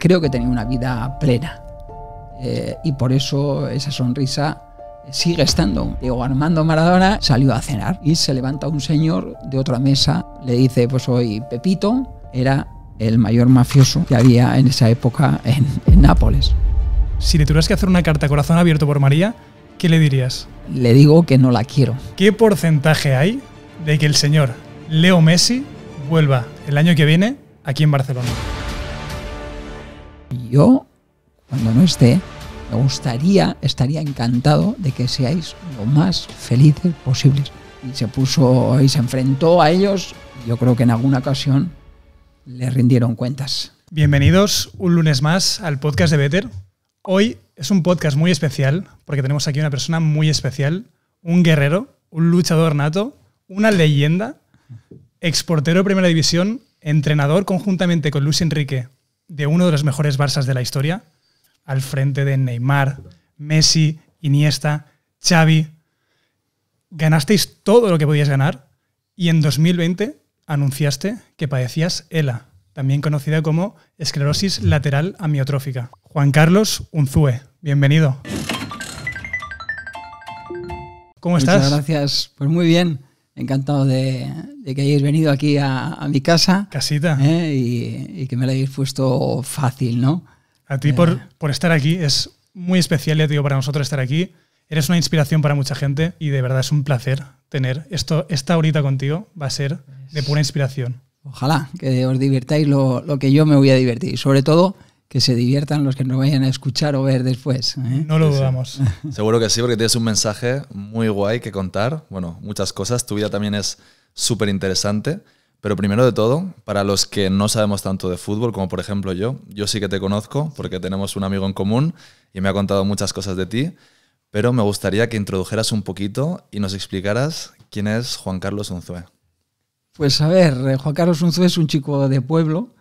creo que tenía una vida plena. Eh, y por eso esa sonrisa sigue estando. Diego Armando Maradona salió a cenar y se levanta un señor de otra mesa, le dice, pues hoy Pepito era el mayor mafioso que había en esa época en, Nápoles. Si le tuvieras que hacer una carta corazón abierto por María, ¿qué le dirías? Le digo que no la quiero. ¿Qué porcentaje hay de que el señor Leo Messi vuelva el año que viene aquí en Barcelona? yo, cuando no esté, me gustaría, estaría encantado de que seáis lo más felices posibles. Y se puso y se enfrentó a ellos. Yo creo que en alguna ocasión le rindieron cuentas. Bienvenidos un lunes más al podcast de Better. Hoy es un podcast muy especial porque tenemos aquí una persona muy especial, un guerrero, un luchador nato, una leyenda, exportero de primera división, entrenador conjuntamente con Luis Enrique de uno de los mejores Barças de la historia, al frente de Neymar, Messi, Iniesta, Xavi. Ganasteis todo lo que podías ganar y en 2020 anunciaste que padecías ELA, también conocida como esclerosis lateral amiotrófica. Juan Carlos Unzúe, bienvenido. ¿Cómo estás? Muchas gracias. Pues muy bien. Encantado de, que hayáis venido aquí a, mi casa. Casita. ¿eh? Y, que me la hayáis puesto fácil, ¿no? A ti por, eh. por estar aquí. Es muy especial, ya digo, para nosotros estar aquí. Eres una inspiración para mucha gente y de verdad es un placer tener esto, esta horita contigo. Va a ser de pura inspiración. Ojalá que os divirtáis lo, lo que yo me voy a divertir. Sobre todo que se diviertan los que nos vayan a escuchar o ver después. ¿eh? No lo dudamos. Seguro que sí, porque tienes un mensaje muy guay que contar. Bueno, muchas cosas. Tu vida también es súper interesante. Pero primero de todo, para los que no sabemos tanto de fútbol, como por ejemplo yo, yo sí que te conozco porque tenemos un amigo en común y me ha contado muchas cosas de ti. Pero me gustaría que introdujeras un poquito y nos explicaras quién es Juan Carlos Unzué. Pues a ver, eh, Juan Carlos Unzué es un chico de pueblo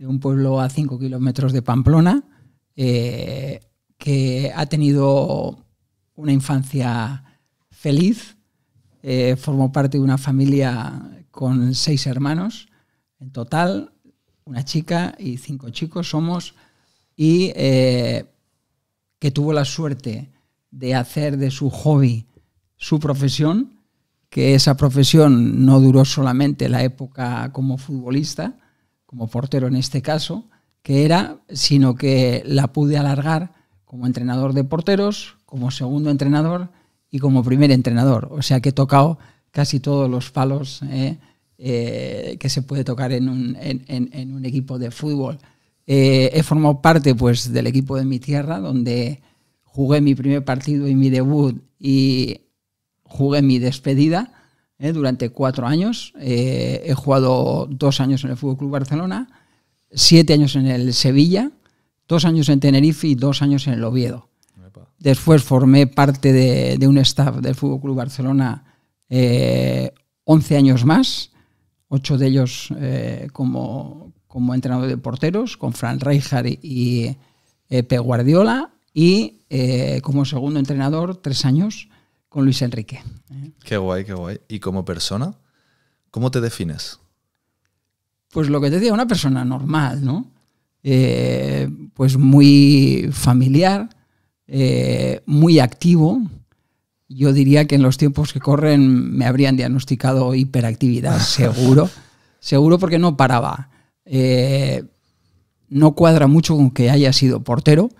de un pueblo a 5 kilómetros de Pamplona, eh, que ha tenido una infancia feliz, eh, formó parte de una familia con seis hermanos en total, una chica y cinco chicos somos, y eh, que tuvo la suerte de hacer de su hobby su profesión, que esa profesión no duró solamente la época como futbolista, como portero en este caso, que era, sino que la pude alargar como entrenador de porteros, como segundo entrenador y como primer entrenador. O sea que he tocado casi todos los palos eh, eh, que se puede tocar en un, equipo de fútbol. Eh, he formado parte pues, del equipo de mi tierra, donde jugué mi primer partido y mi debut y jugué mi despedida. Eh, durante cuatro años. Eh, he jugado dos años en el Fútbol Club Barcelona, siete años en el Sevilla, dos años en Tenerife y dos años en el Oviedo. Después formé parte de, un staff del Fútbol Club Barcelona eh, 11 años más, ocho de ellos eh, como, entrenador de porteros, con Fran Rijkaard y, P. Guardiola, y como segundo entrenador tres años con Luis Enrique. Qué guay, qué guay. ¿Y como persona? ¿Cómo te defines? Pues lo que te decía, una persona normal, ¿no? Eh, pues muy familiar, eh, muy activo. Yo diría que en los tiempos que corren me habrían diagnosticado hiperactividad, seguro. seguro porque no paraba. Eh, no cuadra mucho con que haya sido portero,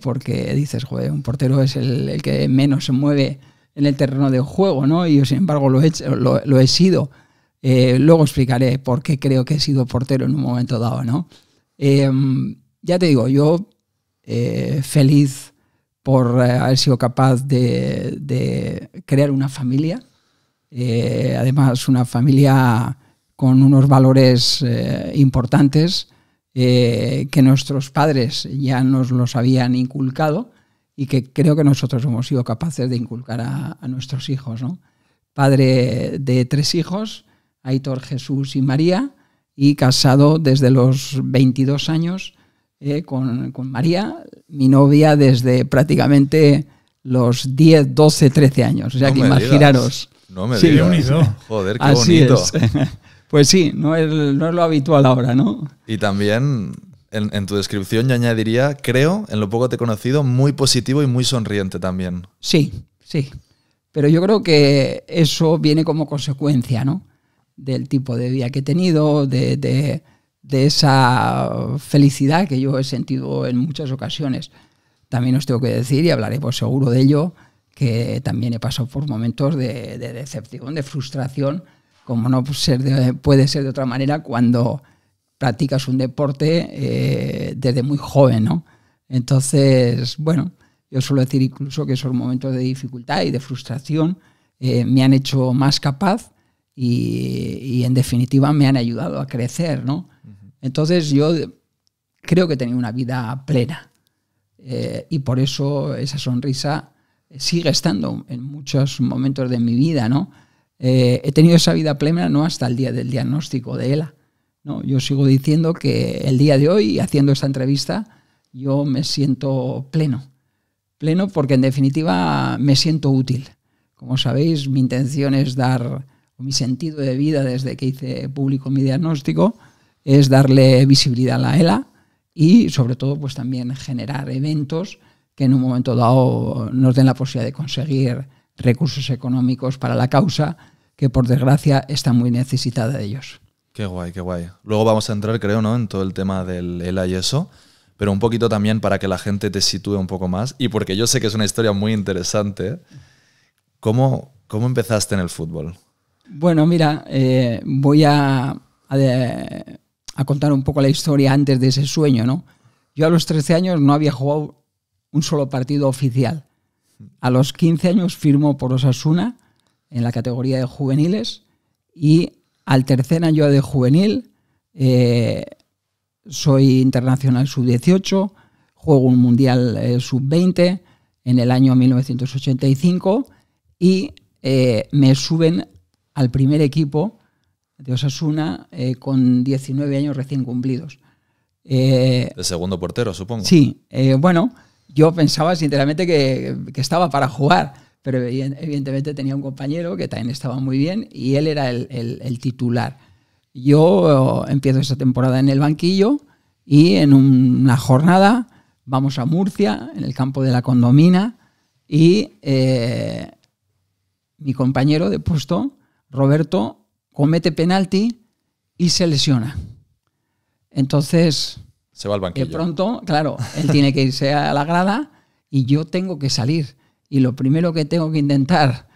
porque dices, joder, un portero es el que menos se mueve en el terreno del juego, ¿no? Y sin embargo lo he, lo, he sido. Eh, luego explicaré por qué creo que he sido portero en un momento dado, ¿no? Em, ya te digo, yo eh, feliz por eh, haber sido capaz de, de crear una familia, además una familia con unos valores importantes que nuestros padres ya nos los habían inculcado y que creo que nosotros hemos sido capaces de inculcar a, nuestros hijos. ¿no? Padre de tres hijos, Aitor, Jesús y María, y casado desde los 22 años eh, con, María, mi novia desde prácticamente los 10, 12, 13 años. O sea que imaginaros. no me sí, Joder, qué bonito. Pues sí, no es, no es, lo habitual ahora, ¿no? Y también en, tu descripción yo añadiría, creo, en lo poco te he conocido, muy positivo y muy sonriente también. Sí, sí. Pero yo creo que eso viene como consecuencia, ¿no? Del tipo de vida que he tenido, de, de, esa felicidad que yo he sentido en muchas ocasiones. También os tengo que decir, y hablaré por seguro de ello, que también he pasado por momentos de, decepción, de frustración, como no ser puede ser de otra manera cuando practicas un deporte eh, desde muy joven, ¿no? Entonces, bueno, yo suelo decir incluso que esos momentos de dificultad y de frustración eh, me han hecho más capaz y, en definitiva me han ayudado a crecer, ¿no? Entonces yo creo que he tenido una vida plena eh, y por eso esa sonrisa sigue estando en muchos momentos de mi vida, ¿no? he tenido esa vida plena no hasta el día del diagnóstico de ELA, no, yo sigo diciendo que el día de hoy, haciendo esta entrevista, yo me siento pleno. Pleno porque en definitiva me siento útil. Como sabéis, mi intención es dar, mi sentido de vida desde que hice público mi diagnóstico, es darle visibilidad a la ELA y sobre todo pues también generar eventos que en un momento dado nos den la posibilidad de conseguir recursos económicos para la causa que por desgracia está muy necesitada de ellos. Qué guay, qué guay. Luego vamos a entrar, creo, ¿no? En todo el tema del ELA y eso, pero un poquito también para que la gente te sitúe un poco más y porque yo sé que es una historia muy interesante. ¿Cómo, cómo empezaste en el fútbol? Bueno, mira, eh, voy a, contar un poco la historia antes de ese sueño, ¿no? Yo a los 13 años no había jugado un solo partido oficial. A los 15 años firmó por Osasuna en la categoría de juveniles y al tercer año de juvenil, eh, soy internacional sub-18, juego un mundial eh, sub-20 en el año 1985 y eh, me suben al primer equipo de Osasuna con 19 años recién cumplidos. El segundo portero, supongo. Sí, bueno, yo pensaba sinceramente que estaba para jugar pero evidentemente tenía un compañero que también estaba muy bien y él era el, titular. Yo oh, empiezo esa temporada en el banquillo y en una jornada vamos a Murcia, en el campo de la condomina, y eh, mi compañero de puesto, Roberto, comete penalti y se lesiona. Entonces, se va al banquillo. De pronto, claro, él tiene que irse a la grada y yo tengo que salir y lo primero que tengo que intentar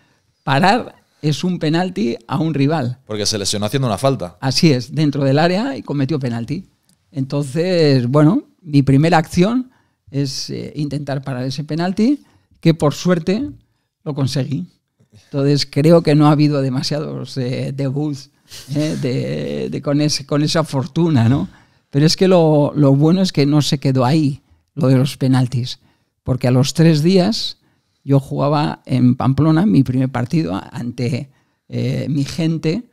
parar es un penalti a un rival. Porque se lesionó haciendo una falta. Así es, dentro del área y cometió penalti. Entonces, bueno, mi primera acción es eh, intentar parar ese penalti, que por suerte lo conseguí. Entonces creo que no ha habido demasiados eh, debuts eh, de, con, con, esa fortuna, ¿no? Pero es que lo, lo bueno es que no se quedó ahí, lo de los penaltis, porque a los tres días yo jugaba en Pamplona mi primer partido ante eh, mi gente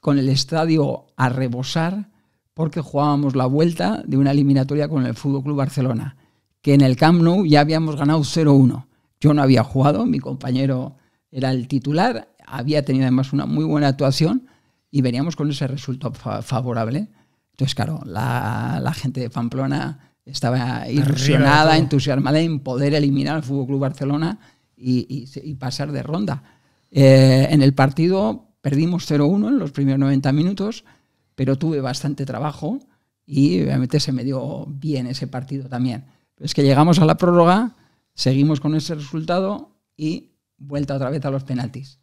con el estadio a rebosar porque jugábamos la vuelta de una eliminatoria con el Fútbol Club Barcelona, que en el Camp Nou ya habíamos ganado 0-1. Yo no había jugado, mi compañero era el titular, había tenido además una muy buena actuación y veníamos con ese resultado favorable. Entonces, claro, la, gente de Pamplona estaba ilusionada, entusiasmada en poder eliminar al Fútbol Club Barcelona y, pasar de ronda. Eh, en el partido perdimos 0-1 en los primeros 90 minutos, pero tuve bastante trabajo y obviamente se me dio bien ese partido también. es que llegamos a la prórroga, seguimos con ese resultado y vuelta otra vez a los penaltis.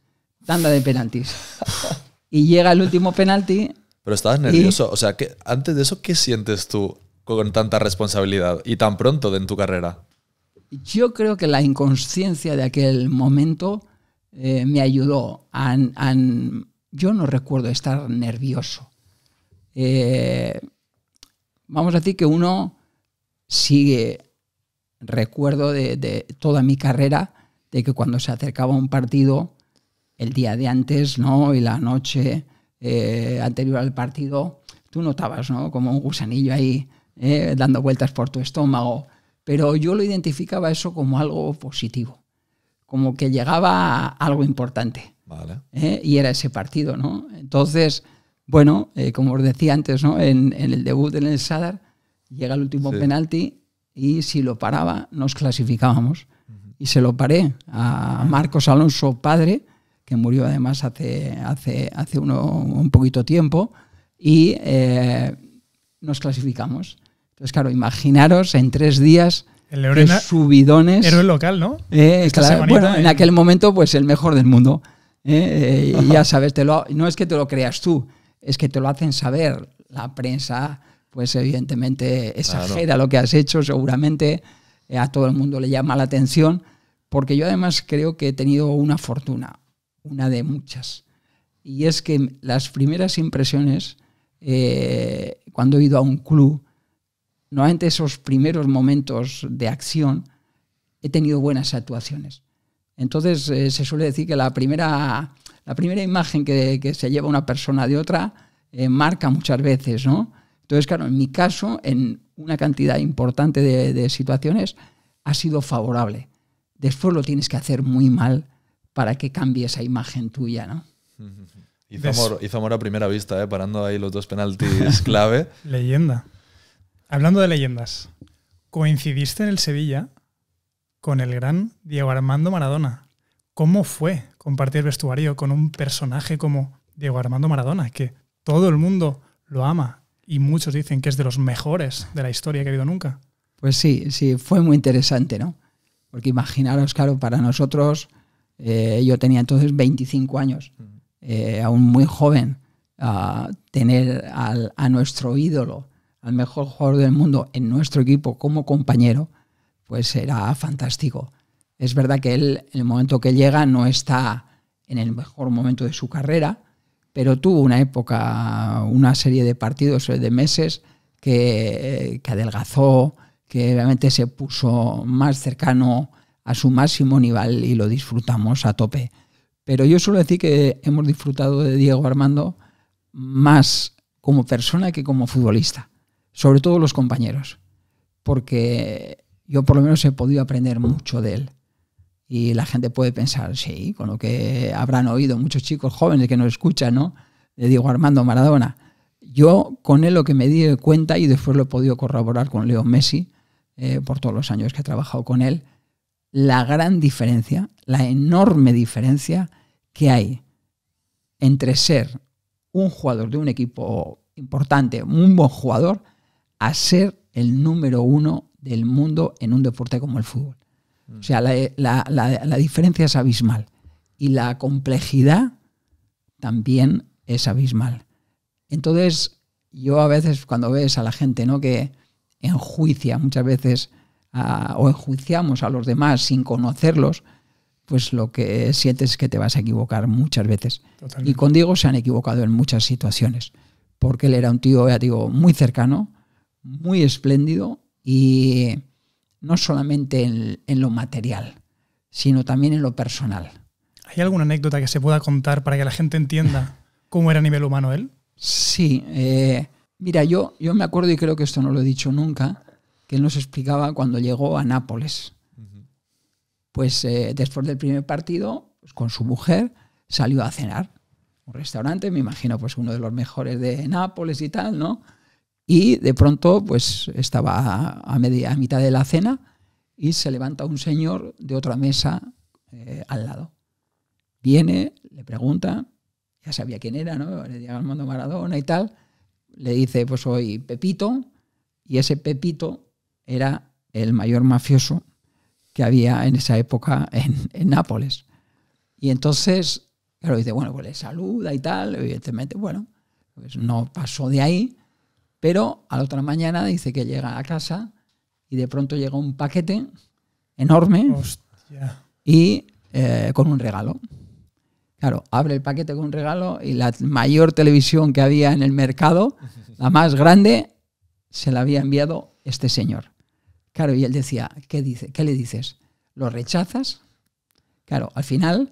Tanda de penaltis. y llega el último penalti. Pero estabas nervioso. o sea, que antes de eso, ¿qué sientes tú con tanta responsabilidad y tan pronto en tu carrera? yo creo que la inconsciencia de aquel momento eh, me ayudó a, Yo no recuerdo estar nervioso. Eh, vamos a decir que uno sigue recuerdo de, toda mi carrera, de que cuando se acercaba un partido, el día de antes ¿no? y la noche eh, anterior al partido, tú notabas como un gusanillo ahí dando vueltas por tu estómago pero yo lo identificaba eso como algo positivo, como que llegaba a algo importante. ¿eh? Y era ese partido, ¿no? Entonces, bueno, eh, como os decía antes, ¿no? En, el debut en el Sadar llega el último penalti y si lo paraba nos clasificábamos. Y se lo paré a Marcos Alonso padre, que murió además hace, hace, un poquito tiempo, y eh, nos clasificamos. Entonces, claro, imaginaros en tres días el subidones. Héroe local, ¿no? Eh, bueno, ¿eh? en aquel momento, pues el mejor del mundo. ¿eh? y ya sabes, no es que te lo creas tú, es que te lo hacen saber. La prensa, pues evidentemente exagera lo que has hecho, seguramente a todo el mundo le llama la atención, porque yo además creo que he tenido una fortuna, una de muchas. Y es que las primeras impresiones, cuando he ido a un club, normalmente esos primeros momentos de acción he tenido buenas actuaciones. Entonces eh, se suele decir que la primera, la primera imagen que, se lleva una persona de otra eh, marca muchas veces, ¿no? Entonces, claro, en mi caso, en una cantidad importante de, situaciones, ha sido favorable. Después lo tienes que hacer muy mal para que cambie esa imagen tuya, ¿no? Hizo amor, a primera vista, ¿eh? parando ahí los dos penaltis clave. Leyenda. Hablando de leyendas, coincidiste en el Sevilla con el gran Diego Armando Maradona. ¿Cómo fue compartir vestuario con un personaje como Diego Armando Maradona, que todo el mundo lo ama y muchos dicen que es de los mejores de la historia que ha habido nunca? Pues sí, sí, fue muy interesante, ¿no? Porque imaginaros, claro, para nosotros, eh, yo tenía entonces 25 años, mm. eh, aún muy joven, a tener a nuestro ídolo al mejor jugador del mundo en nuestro equipo como compañero, pues era fantástico. Es verdad que él, en el momento que llega, no está en el mejor momento de su carrera, pero tuvo una época, una serie de partidos, eh, de meses, que, que adelgazó, que realmente se puso más cercano a su máximo nivel y lo disfrutamos a tope. Pero yo suelo decir que hemos disfrutado de Diego Armando más como persona que como futbolista sobre todo los compañeros, porque yo por lo menos he podido aprender mucho de él. Y la gente puede pensar, sí, con lo que habrán oído muchos chicos jóvenes que nos escuchan, ¿no? Le digo Armando Maradona. Yo con él lo que me di cuenta y después lo he podido corroborar con Leo Messi, eh, por todos los años que he trabajado con él, la gran diferencia, la enorme diferencia que hay entre ser un jugador de un equipo importante, un buen jugador, a ser el número uno del mundo en un deporte como el fútbol. Mm. O sea, la, diferencia es abismal y la complejidad también es abismal. Entonces, yo a veces cuando ves a la gente ¿no? que enjuicia muchas veces o enjuiciamos a los demás sin conocerlos, pues lo que sientes es que te vas a equivocar muchas veces. Y con Diego se han equivocado en muchas situaciones, porque él era un tío, muy cercano, muy espléndido y no solamente en, lo material, sino también en lo personal. ¿Hay alguna anécdota que se pueda contar para que la gente entienda cómo era a nivel humano él? Sí. Eh, mira, yo, yo me acuerdo, y creo que esto no lo he dicho nunca, que él nos explicaba cuando llegó a Nápoles. Pues eh, después del primer partido, pues, con su mujer, salió a cenar. Un restaurante, me imagino, pues uno de los mejores de Nápoles y tal, ¿no? Y de pronto, pues estaba a, media, a mitad de la cena y se levanta un señor de otra mesa eh, al lado. Viene, le pregunta, ya sabía quién era, ¿no? Le llega Armando Maradona y tal. Le dice, pues soy Pepito. Y ese Pepito era el mayor mafioso que había en esa época en, en Nápoles. Y entonces, claro, dice, bueno, pues le saluda y tal, evidentemente, bueno, pues no pasó de ahí. Pero a la otra mañana dice que llega a casa y de pronto llega un paquete enorme y eh, con un regalo. Claro, abre el paquete con un regalo y la mayor televisión que había en el mercado, la más grande, se la había enviado este señor. Claro, y él decía, ¿qué, dice, qué le dices? ¿Lo rechazas? Claro, al final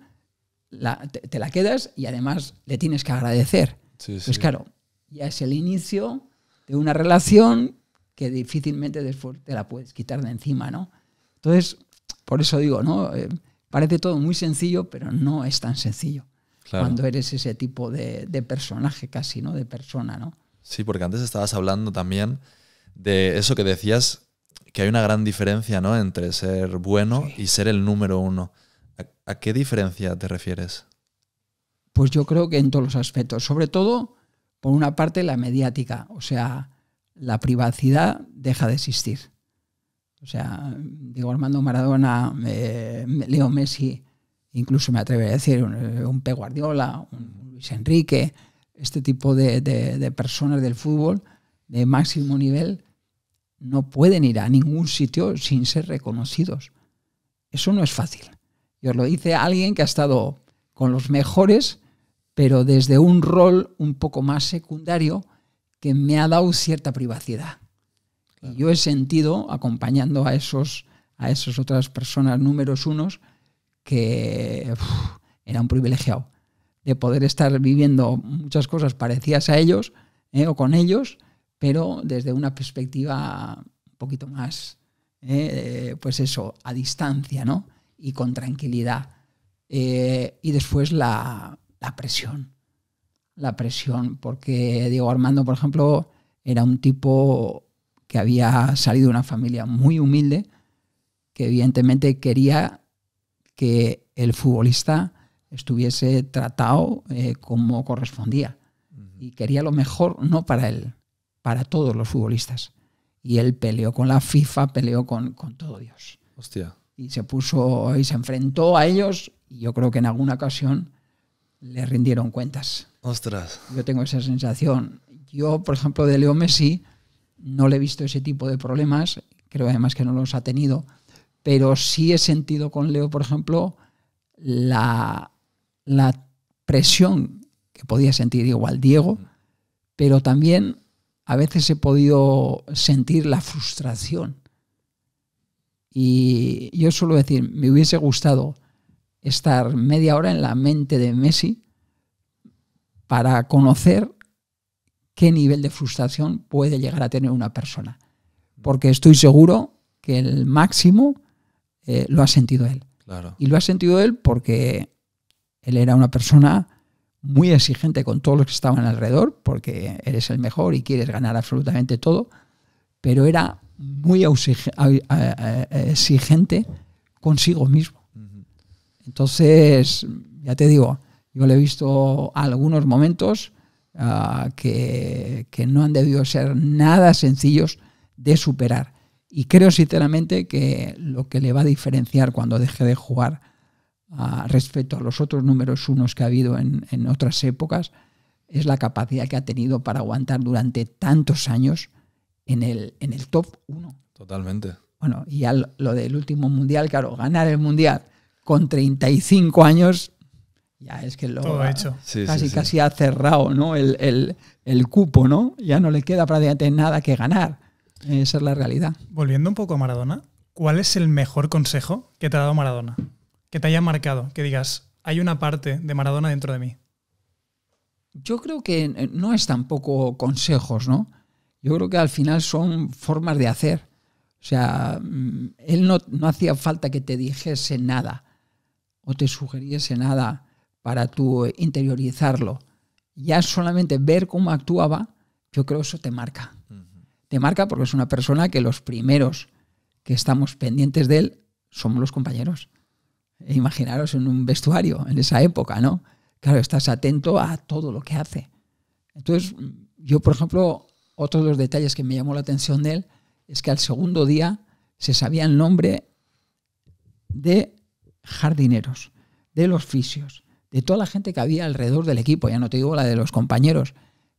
te, la quedas y además le tienes que agradecer. Sí, pues claro, ya es el inicio de una relación que difícilmente después te la puedes quitar de encima, ¿no? Entonces, por eso digo, ¿no? Eh, parece todo muy sencillo, pero no es tan sencillo. Cuando eres ese tipo de, personaje casi, ¿no? De persona, ¿no? Sí, porque antes estabas hablando también de eso que decías, que hay una gran diferencia, ¿no? Entre ser bueno y ser el número uno. ¿A qué diferencia te refieres? Pues yo creo que en todos los aspectos. Sobre todo por una parte, la mediática, o sea, la privacidad deja de existir. O sea, digo Armando Maradona, eh, Leo Messi, incluso me atrevo a decir un, P. Guardiola, un Luis Enrique, este tipo de, de, personas del fútbol de máximo nivel no pueden ir a ningún sitio sin ser reconocidos. Eso no es fácil. Y os lo dice alguien que ha estado con los mejores pero desde un rol un poco más secundario que me ha dado cierta privacidad. yo he sentido, acompañando a esos a esas otras personas números unos, que era un privilegiado de poder estar viviendo muchas cosas parecidas a ellos eh, o con ellos, pero desde una perspectiva un poquito más, eh, pues eso, a distancia, Y con tranquilidad. Eh, y después la, la presión. La presión, porque Diego Armando, por ejemplo, era un tipo que había salido de una familia muy humilde, que evidentemente quería que el futbolista estuviese tratado eh, como correspondía. Y quería lo mejor, no para él, para todos los futbolistas. Y él peleó con la FIFA, peleó con, con todo Dios. Hostia. Y se puso y se enfrentó a ellos. Y yo creo que en alguna ocasión le rindieron cuentas. Ostras. Yo tengo esa sensación. Yo, por ejemplo, de Leo Messi no le he visto ese tipo de problemas, creo además que no los ha tenido, pero sí he sentido con Leo, por ejemplo, la, la presión que podía sentir igual Diego, pero también a veces he podido sentir la frustración. Y yo suelo decir, me hubiese gustado estar media hora en la mente de Messi para conocer qué nivel de frustración puede llegar a tener una persona. Porque estoy seguro que el máximo eh, lo ha sentido él. Y lo ha sentido él porque él era una persona muy exigente con todos los que estaban alrededor, porque eres el mejor y quieres ganar absolutamente todo, pero era muy eh, eh, exigente consigo mismo. Entonces, ya te digo, yo le he visto algunos momentos ah, que, no han debido ser nada sencillos de superar. Y creo sinceramente que lo que le va a diferenciar cuando deje de jugar ah, respecto a los otros números unos que ha habido en, otras épocas es la capacidad que ha tenido para aguantar durante tantos años en el, en el top 1. Totalmente. Bueno, y lo del último mundial, claro, ganar el mundial con 35 años ya es que lo ha, hecho. casi casi ha cerrado ¿no? El, cupo, ¿no? Ya no le queda prácticamente nada que ganar. Esa es la realidad. Volviendo un poco a Maradona, ¿cuál es el mejor consejo que te ha dado Maradona? Que te haya marcado, que digas, hay una parte de Maradona dentro de mí. Yo creo que no es tampoco consejos, ¿no? Yo creo que al final son formas de hacer. O sea, mm, él no, no hacía falta que te dijese nada o te sugeriese nada para tu interiorizarlo. Ya solamente ver cómo actuaba, yo creo eso te marca. Te marca porque es una persona que los primeros que estamos pendientes de él somos los compañeros. E imaginaros en un vestuario en esa época, ¿no? Claro, estás atento a todo lo que hace. Entonces, yo, por ejemplo, otro de los detalles que me llamó la atención de él es que al segundo día se sabía el nombre de jardineros, de los fisios, de toda la gente que había alrededor del equipo, ya no te digo la de los compañeros.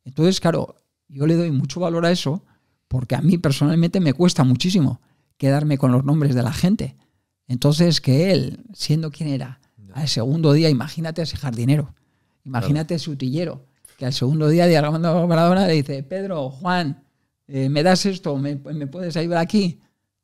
Entonces, claro, yo le doy mucho valor a eso porque a mí personalmente me cuesta muchísimo quedarme con los nombres de la gente. Entonces, que él, siendo quien era, al segundo día, imagínate a ese jardinero, imagínate a ese utillero, que al segundo día dialogando Maradona le dice, Pedro, Juan, eh, ¿me das esto? ¿Me, ¿Me, puedes ayudar aquí?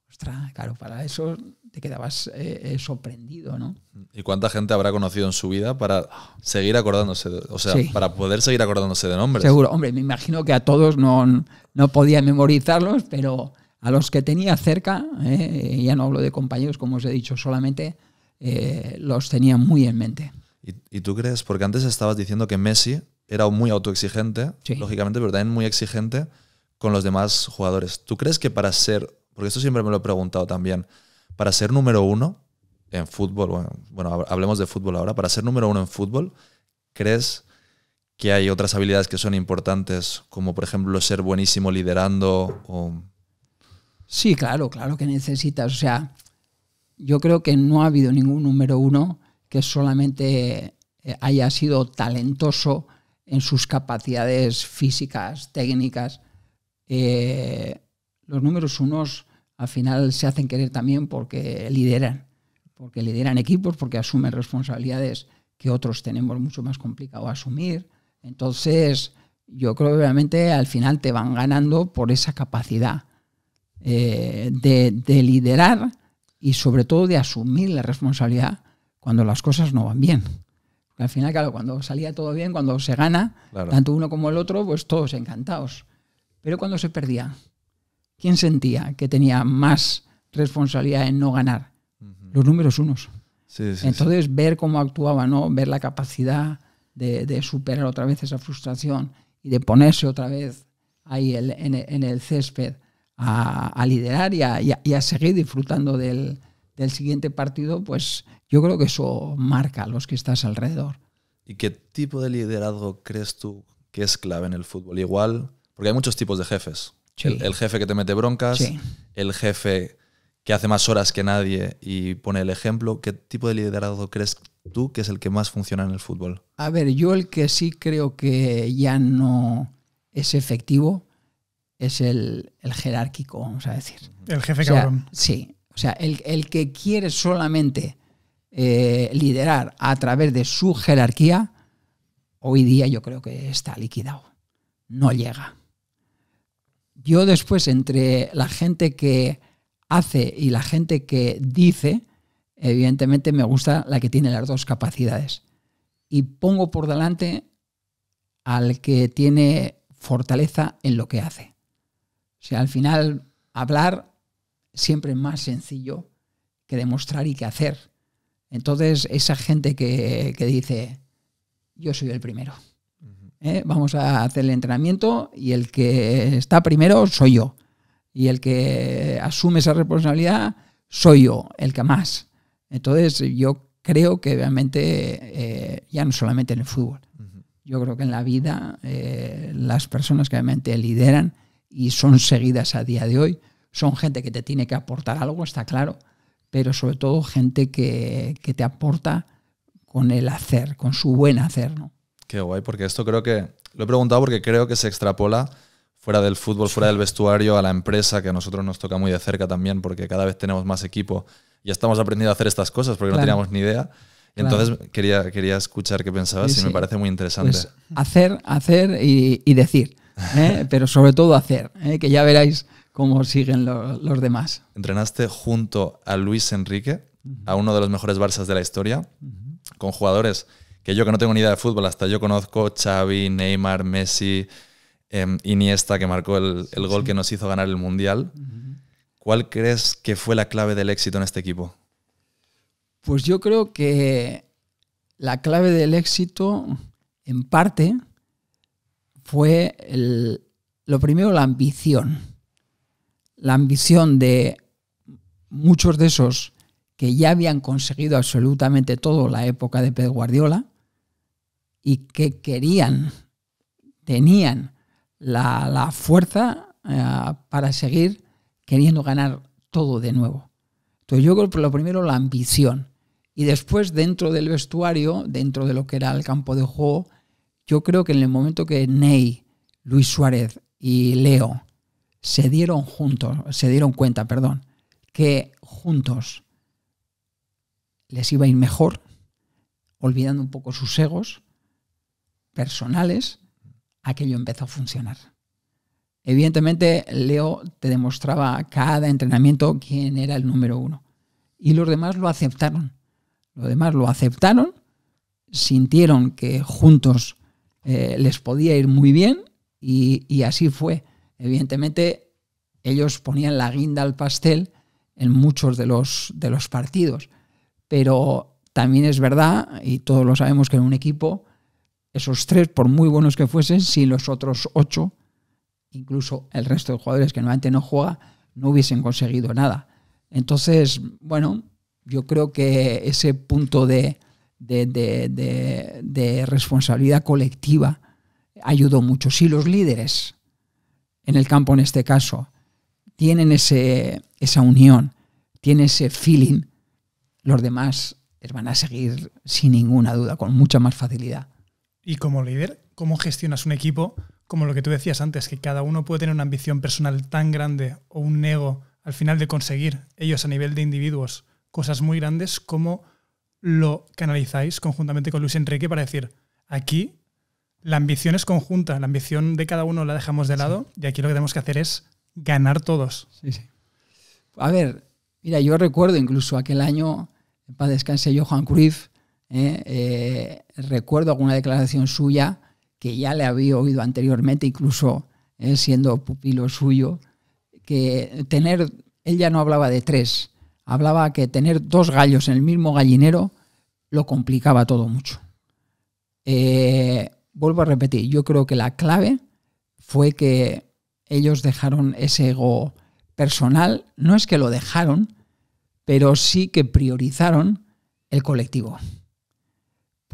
Ostras, claro, para eso te quedabas eh, eh, sorprendido, ¿no? ¿Y cuánta gente habrá conocido en su vida para seguir acordándose? o sea, para poder seguir acordándose de nombres. Seguro, hombre, me imagino que a todos no, podía memorizarlos, pero a los que tenía cerca, eh, ya no hablo de compañeros, como os he dicho, solamente los tenía muy en mente. ¿Y, tú crees? Porque antes estabas diciendo que Messi era muy autoexigente, lógicamente, pero también muy exigente con los demás jugadores. ¿Tú crees que para ser, porque esto siempre me lo he preguntado también, para ser número uno en fútbol, bueno, hablemos de fútbol ahora, para ser número uno en fútbol, ¿crees que hay otras habilidades que son importantes, como por ejemplo ser buenísimo liderando? Sí, claro, claro que necesitas. O sea, yo creo que no ha habido ningún número uno que solamente eh, haya sido talentoso en sus capacidades físicas, técnicas. Eh, los números unos al final se hacen querer también porque lideran, porque lideran equipos, porque asumen responsabilidades que otros tenemos mucho más complicado asumir. Entonces, yo creo que obviamente al final te van ganando por esa capacidad eh, de, liderar y sobre todo de asumir la responsabilidad cuando las cosas no van bien. al final, claro, cuando salía todo bien, cuando se gana, tanto uno como el otro, pues todos encantados. Pero cuando se perdía, ¿quién sentía que tenía más responsabilidad en no ganar? Los números unos. Entonces, ver cómo actuaba, ¿no? ver la capacidad de, superar otra vez esa frustración y de ponerse otra vez ahí en, el césped a, liderar y a, seguir disfrutando del, del siguiente partido, pues yo creo que eso marca a los que estás alrededor. ¿Y qué tipo de liderazgo crees tú que es clave en el fútbol? Igual, porque hay muchos tipos de jefes. El, jefe que te mete broncas, el jefe que hace más horas que nadie y pone el ejemplo. ¿Qué tipo de liderazgo crees tú que es el que más funciona en el fútbol? A ver, yo el que sí creo que ya no es efectivo es el, jerárquico, vamos a decir. El jefe cabrón. Sí, o sea, el, que quiere solamente eh, liderar a través de su jerarquía, hoy día yo creo que está liquidado. No llega yo después entre la gente que hace y la gente que dice, evidentemente me gusta la que tiene las dos capacidades. Y pongo por delante al que tiene fortaleza en lo que hace. O sea, al final hablar siempre es más sencillo que demostrar y que hacer. Entonces, esa gente que, que dice, yo soy el primero. ¿eh? vamos a hacer el entrenamiento y el que está primero soy yo. Y el que asume esa responsabilidad soy yo, el que más. Entonces yo creo que obviamente eh, ya no solamente en el fútbol, yo creo que en la vida eh, las personas que realmente lideran y son seguidas a día de hoy son gente que te tiene que aportar algo, está claro, pero sobre todo gente que, que te aporta con el hacer, con su buen hacer, ¿no? Qué guay, porque esto creo que, lo he preguntado porque creo que se extrapola fuera del fútbol, fuera del vestuario, a la empresa, que a nosotros nos toca muy de cerca también, porque cada vez tenemos más equipo y estamos aprendiendo a hacer estas cosas porque no teníamos ni idea. Entonces quería, quería escuchar qué pensabas y me parece muy interesante. Pues, hacer, hacer y, decir, ¿eh? pero sobre todo hacer, ¿eh? que ya veráis cómo siguen los demás. Entrenaste junto a Luis Enrique, a uno de los mejores Barças de la historia, con jugadores que yo que no tengo ni idea de fútbol, hasta yo conozco Xavi, Neymar, Messi, em, Iniesta, que marcó el, gol que nos hizo ganar el Mundial. ¿Cuál crees que fue la clave del éxito en este equipo? Pues yo creo que la clave del éxito, en parte, fue el, lo primero, la ambición. La ambición de muchos de esos que ya habían conseguido absolutamente todo la época de Pedro Guardiola, y que querían, tenían la, fuerza eh, para seguir queriendo ganar todo de nuevo. Entonces yo creo que lo primero la ambición y después dentro del vestuario, dentro de lo que era el campo de juego, yo creo que en el momento que Ney, Luis Suárez y Leo se dieron juntos, se dieron cuenta, perdón, que juntos les iba a ir mejor, olvidando un poco sus egos, personales, aquello empezó a funcionar. Evidentemente, Leo te demostraba cada entrenamiento quién era el número uno. Y los demás lo aceptaron. Los demás lo aceptaron, sintieron que juntos eh, les podía ir muy bien y, y así fue. Evidentemente, ellos ponían la guinda al pastel en muchos de los, de los partidos. Pero también es verdad, y todos lo sabemos, que en un equipo esos tres, por muy buenos que fuesen, si los otros ocho, incluso el resto de jugadores que normalmente no juega, no hubiesen conseguido nada. Entonces, bueno, yo creo que ese punto de, responsabilidad colectiva ayudó mucho. Si los líderes en el campo, en este caso, tienen ese, esa unión, tienen ese feeling, los demás les van a seguir sin ninguna duda, con mucha más facilidad. Y como líder, ¿cómo gestionas un equipo como lo que tú decías antes, que cada uno puede tener una ambición personal tan grande o un ego al final de conseguir ellos a nivel de individuos cosas muy grandes? ¿Cómo lo canalizáis conjuntamente con Luis Enrique para decir, aquí la ambición es conjunta, la ambición de cada uno la dejamos de lado y aquí lo que tenemos que hacer es ganar todos? Sí, sí. A ver, mira, yo recuerdo incluso aquel año, para descansar yo, Juan Cruyff, ¿eh? Eh, recuerdo alguna declaración suya que ya le había oído anteriormente, incluso ¿eh? siendo pupilo suyo, que tener, él ya no hablaba de tres, hablaba que tener dos gallos en el mismo gallinero lo complicaba todo mucho. vuelvo a repetir, yo creo que la clave fue que ellos dejaron ese ego personal, no es que lo dejaron, pero sí que priorizaron el colectivo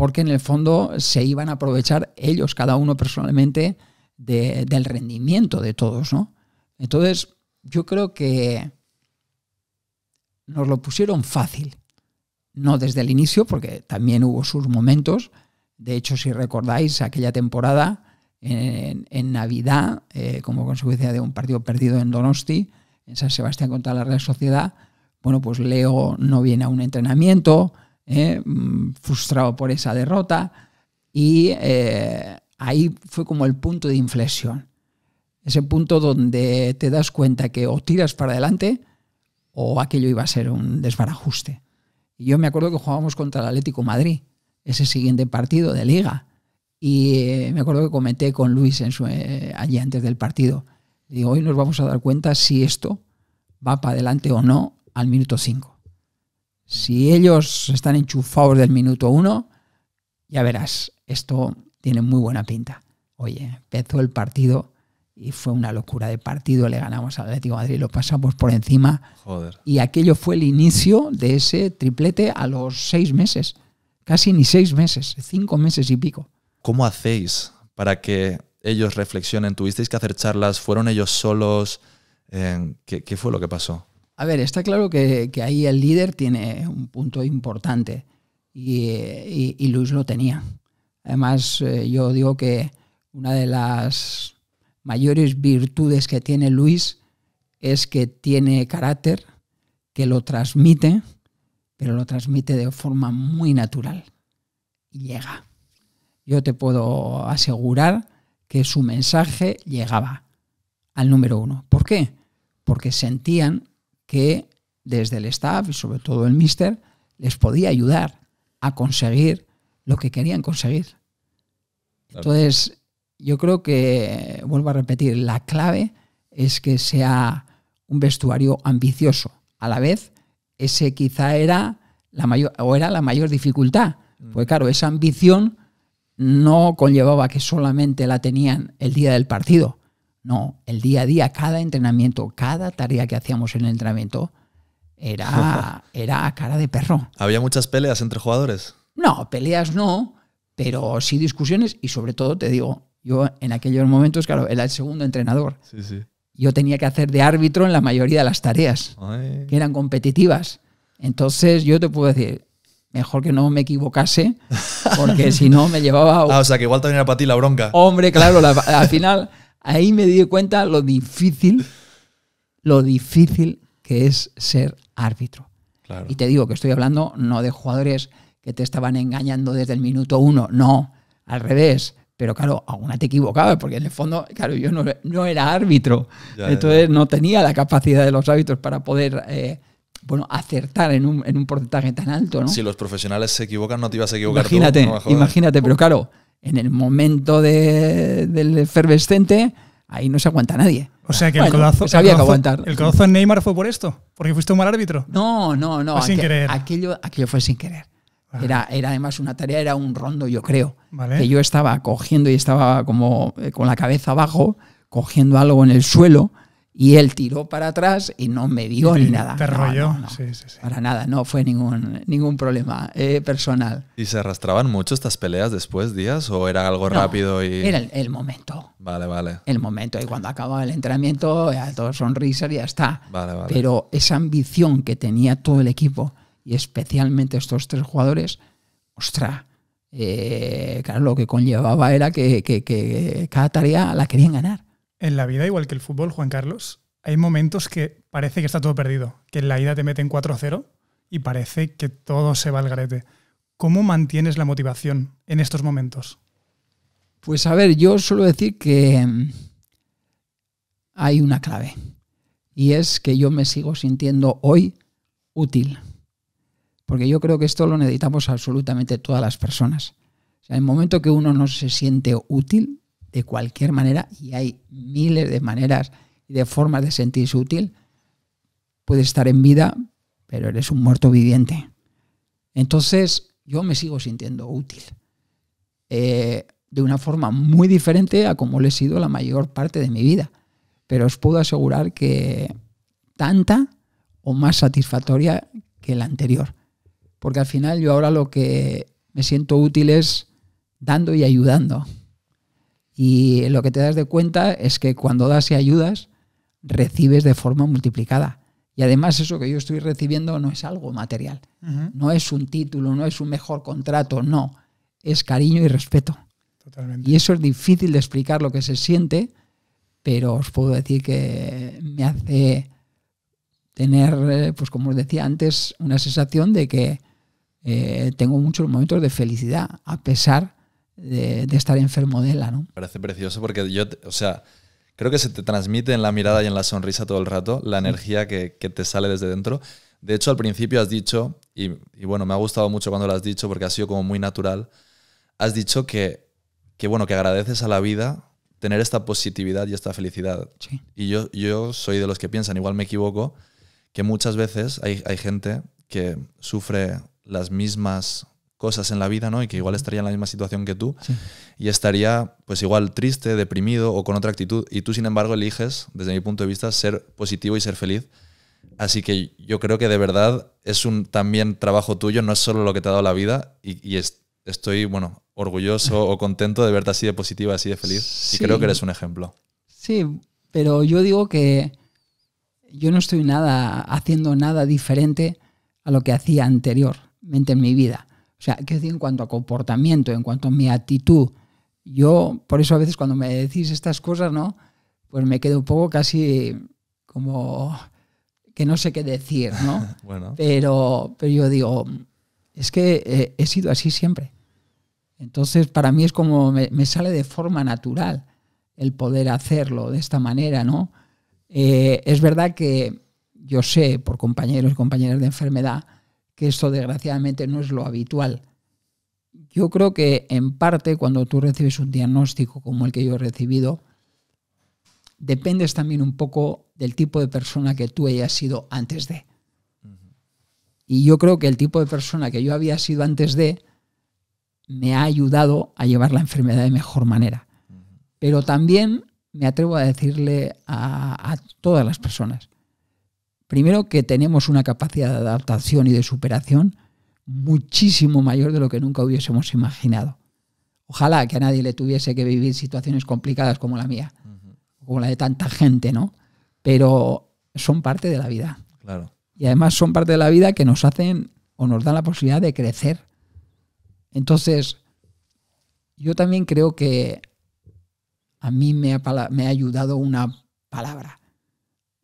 porque en el fondo se iban a aprovechar ellos, cada uno personalmente, del rendimiento de todos, ¿no? Entonces, yo creo que nos lo pusieron fácil. No desde el inicio, porque también hubo sus momentos. De hecho, si recordáis aquella temporada, en, Navidad, eh, como consecuencia de un partido perdido en Donosti, en San Sebastián contra la Real Sociedad, bueno, pues Leo no viene a un entrenamiento, ¿eh? Mm, frustrado por esa derrota, y eh, ahí fue como el punto de inflexión. Ese punto donde te das cuenta que o tiras para adelante o aquello iba a ser un desbarajuste. Y yo me acuerdo que jugábamos contra el Atlético Madrid, ese siguiente partido de liga. Y eh, me acuerdo que comenté con Luis allí antes del partido. Y hoy nos vamos a dar cuenta si esto va para adelante o no al minuto 5. Si ellos están enchufados del minuto uno, ya verás, esto tiene muy buena pinta. Oye, empezó el partido y fue una locura de partido. Le ganamos al Atlético de Madrid, lo pasamos por encima. Joder. Y aquello fue el inicio de ese triplete a los seis meses. Casi ni seis meses, cinco meses y pico. ¿Cómo hacéis para que ellos reflexionen? ¿Tuvisteis que hacer charlas? ¿Fueron ellos solos? Eh, ¿Qué fue lo que pasó? A ver, está claro que, ahí el líder tiene un punto importante y, eh, Luis lo tenía. Además, eh, yo digo que una de las mayores virtudes que tiene Luis es que tiene carácter, que lo transmite, pero lo transmite de forma muy natural y llega. Yo te puedo asegurar que su mensaje llegaba al número uno. ¿Por qué? Porque sentían que desde el staff y sobre todo el mister les podía ayudar a conseguir lo que querían conseguir. Entonces, yo creo que, vuelvo a repetir, la clave es que sea un vestuario ambicioso. A la vez, ese quizá era la mayor, o era la mayor dificultad. Mm. Porque claro, esa ambición no conllevaba que solamente la tenían el día del partido, no, el día a día, cada entrenamiento, cada tarea que hacíamos en el entrenamiento era, era cara de perro. ¿Había muchas peleas entre jugadores? No, peleas no, pero sí discusiones y sobre todo, te digo, yo en aquellos momentos, claro, era el segundo entrenador. Yo tenía que hacer de árbitro en la mayoría de las tareas, que eran competitivas. Entonces yo te puedo decir, mejor que no me equivocase, porque si no me llevaba... Ah, o sea, que igual también era para ti la bronca. Hombre, claro, al final ahí me di cuenta lo difícil, lo difícil que es ser árbitro. Y te digo que estoy hablando no de jugadores que te estaban engañando desde el minuto uno, no, al revés. Pero claro, alguna te equivocabas, porque en el fondo, claro, yo no, era árbitro. entonces no tenía la capacidad de los árbitros para poder eh, bueno, acertar en un, porcentaje tan alto. Si los profesionales se equivocan, no te ibas a equivocar. Imagínate, imagínate, pero claro, en el momento del efervescente, ahí no se aguanta nadie. O sea que el codazo. Pues que aguantar. ¿El codazo en Neymar fue por esto? ¿Porque fuiste un mal árbitro? No, no, no. querer. Aquello, aquello fue sin querer. Era, era además una tarea, era un rondo, yo creo. Que yo estaba cogiendo y estaba como eh, con la cabeza abajo, cogiendo algo en el suelo y él tiró para atrás y no me vio ni nada. Te para nada, no fue ningún, ningún problema eh, personal. ¿Y se arrastraban mucho estas peleas después, días? ¿O era algo rápido? y Era el, momento. Vale, vale. El momento. Y cuando acababa el entrenamiento, ya todo sonrisas y ya está. Vale, vale. Pero esa ambición que tenía todo el equipo y especialmente estos tres jugadores, ostras. Eh, claro, lo que conllevaba era que cada tarea la querían ganar. En la vida, igual que el fútbol, Juan Carlos, hay momentos que parece que está todo perdido, que en la ida te meten 4-0 y parece que todo se va al garete. ¿Cómo mantienes la motivación en estos momentos? Pues a ver, yo suelo decir que mm, hay una clave y es que yo me sigo sintiendo hoy útil. Porque yo creo que esto lo necesitamos absolutamente todas las personas. O sea, en el momento que uno no se siente útil, de cualquier manera, y hay miles de maneras y de formas de sentirse útil, puedes estar en vida, pero eres un muerto viviente. Entonces, yo me sigo sintiendo útil. Eh, de una forma muy diferente a como lo he sido la mayor parte de mi vida. Pero os puedo asegurar que tanta o más satisfactoria que la anterior. Porque al final yo ahora lo que me siento útil es dando y ayudando. Y lo que te das de cuenta es que cuando das y ayudas, recibes de forma multiplicada. Y además eso que yo estoy recibiendo no es algo material, no es un título, no es un mejor contrato, no, es cariño y respeto. Y eso es difícil de explicar lo que se siente, pero os puedo decir que me hace tener, eh, pues como os decía antes, una sensación de que eh, tengo muchos momentos de felicidad, a pesar de de, estar enfermo de ella, ¿no? Parece precioso porque yo, o sea, creo que se te transmite en la mirada y en la sonrisa todo el rato la energía que, te sale desde dentro. De hecho, al principio has dicho, y, bueno, me ha gustado mucho cuando lo has dicho porque ha sido como muy natural, has dicho que, bueno, que agradeces a la vida tener esta positividad y esta felicidad. Y yo, yo soy de los que piensan, igual me equivoco, que muchas veces hay, hay gente que sufre las mismas cosas en la vida, ¿no? Y que igual estaría en la misma situación que tú y estaría pues igual triste, deprimido o con otra actitud y tú sin embargo eliges, desde mi punto de vista, ser positivo y ser feliz. Así que yo creo que de verdad es un también trabajo tuyo, no es solo lo que te ha dado la vida y, estoy, bueno, orgulloso o contento de verte así de positiva, así de feliz y creo que eres un ejemplo. Sí, pero yo digo que yo no estoy nada haciendo nada diferente a lo que hacía anteriormente en mi vida. O sea, en cuanto a comportamiento, en cuanto a mi actitud, yo, por eso a veces cuando me decís estas cosas, ¿no? Pues me quedo un poco casi como que no sé qué decir, ¿no? pero, pero yo digo, es que eh, he sido así siempre. Entonces, para mí es como me, sale de forma natural el poder hacerlo de esta manera, ¿no? Eh, es verdad que yo sé por compañeros y compañeras de enfermedad que esto desgraciadamente no es lo habitual. Yo creo que en parte cuando tú recibes un diagnóstico como el que yo he recibido, dependes también un poco del tipo de persona que tú hayas sido antes de. Y yo creo que el tipo de persona que yo había sido antes de me ha ayudado a llevar la enfermedad de mejor manera. Pero también me atrevo a decirle a todas las personas, Primero que tenemos una capacidad de adaptación y de superación muchísimo mayor de lo que nunca hubiésemos imaginado. Ojalá que a nadie le tuviese que vivir situaciones complicadas como la mía, como la de tanta gente, ¿no? Pero son parte de la vida. Claro. Y además son parte de la vida que nos hacen o nos dan la posibilidad de crecer. Entonces, yo también creo que a mí me me ha ayudado una palabra,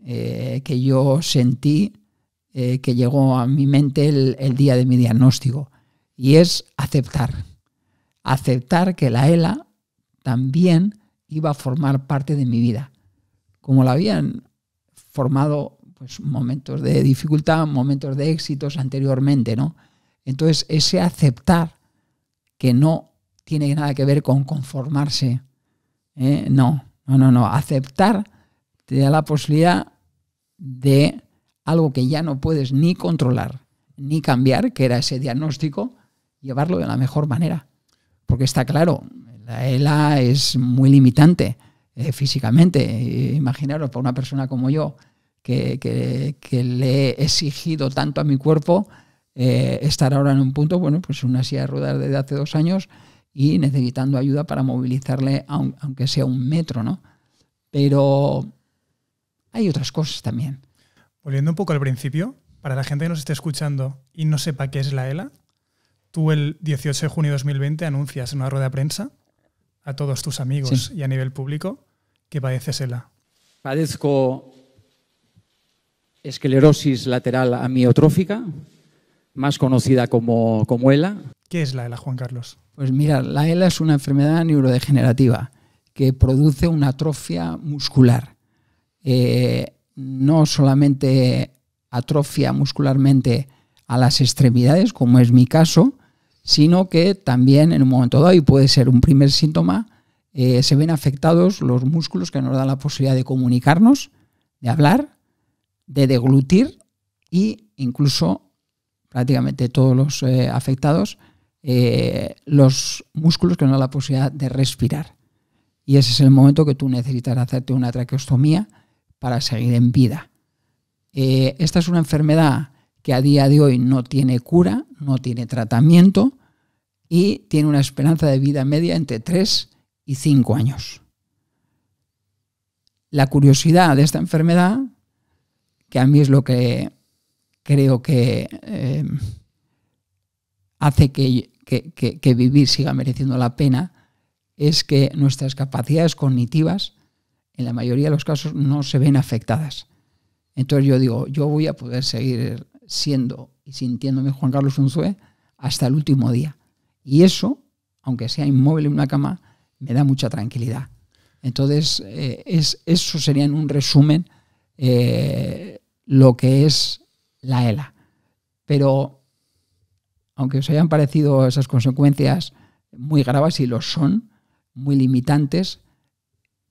eh, que yo sentí eh, que llegó a mi mente el, día de mi diagnóstico. Y es aceptar. Aceptar que la ELA también iba a formar parte de mi vida. Como la habían formado pues, momentos de dificultad, momentos de éxitos anteriormente, ¿no? Entonces, ese aceptar que no tiene nada que ver con conformarse. ¿eh? No, no, no, no. Aceptar te da la posibilidad de algo que ya no puedes ni controlar ni cambiar, que era ese diagnóstico, llevarlo de la mejor manera. Porque está claro, la ELA es muy limitante eh, físicamente. Imaginaros, para una persona como yo, que, le he exigido tanto a mi cuerpo, eh, estar ahora en un punto, bueno, pues una silla de ruedas desde hace dos años y necesitando ayuda para movilizarle, aunque sea un metro, ¿no? Pero hay otras cosas también. Volviendo un poco al principio, para la gente que nos esté escuchando y no sepa qué es la ELA, tú el 18 de junio de 2020 anuncias en una rueda de prensa a todos tus amigos y a nivel público que padeces ELA. Padezco esclerosis lateral amiotrófica, más conocida como, como ELA. ¿Qué es la ELA, Juan Carlos? Pues mira, la ELA es una enfermedad neurodegenerativa que produce una atrofia muscular eh, no solamente atrofia muscularmente a las extremidades, como es mi caso, sino que también en un momento dado, y puede ser un primer síntoma, eh, se ven afectados los músculos que nos dan la posibilidad de comunicarnos, de hablar, de deglutir e incluso prácticamente todos los eh, afectados, los músculos que nos dan la posibilidad de respirar. Y ese es el momento que tú necesitarás hacerte una traqueostomía para seguir en vida. Eh, esta es una enfermedad que a día de hoy no tiene cura, no tiene tratamiento y tiene una esperanza de vida media entre 3 y 5 años. La curiosidad de esta enfermedad, que a mí es lo que creo que eh, hace que vivir siga mereciendo la pena, es que nuestras capacidades cognitivas en la mayoría de los casos no se ven afectadas. Entonces yo digo, yo voy a poder seguir siendo y sintiéndome Juan Carlos Unzué hasta el último día. Y eso, aunque sea inmóvil en una cama, me da mucha tranquilidad. Entonces, eh, eso sería en un resumen eh, lo que es la ELA. Pero, aunque os hayan parecido esas consecuencias muy graves y lo son, muy limitantes,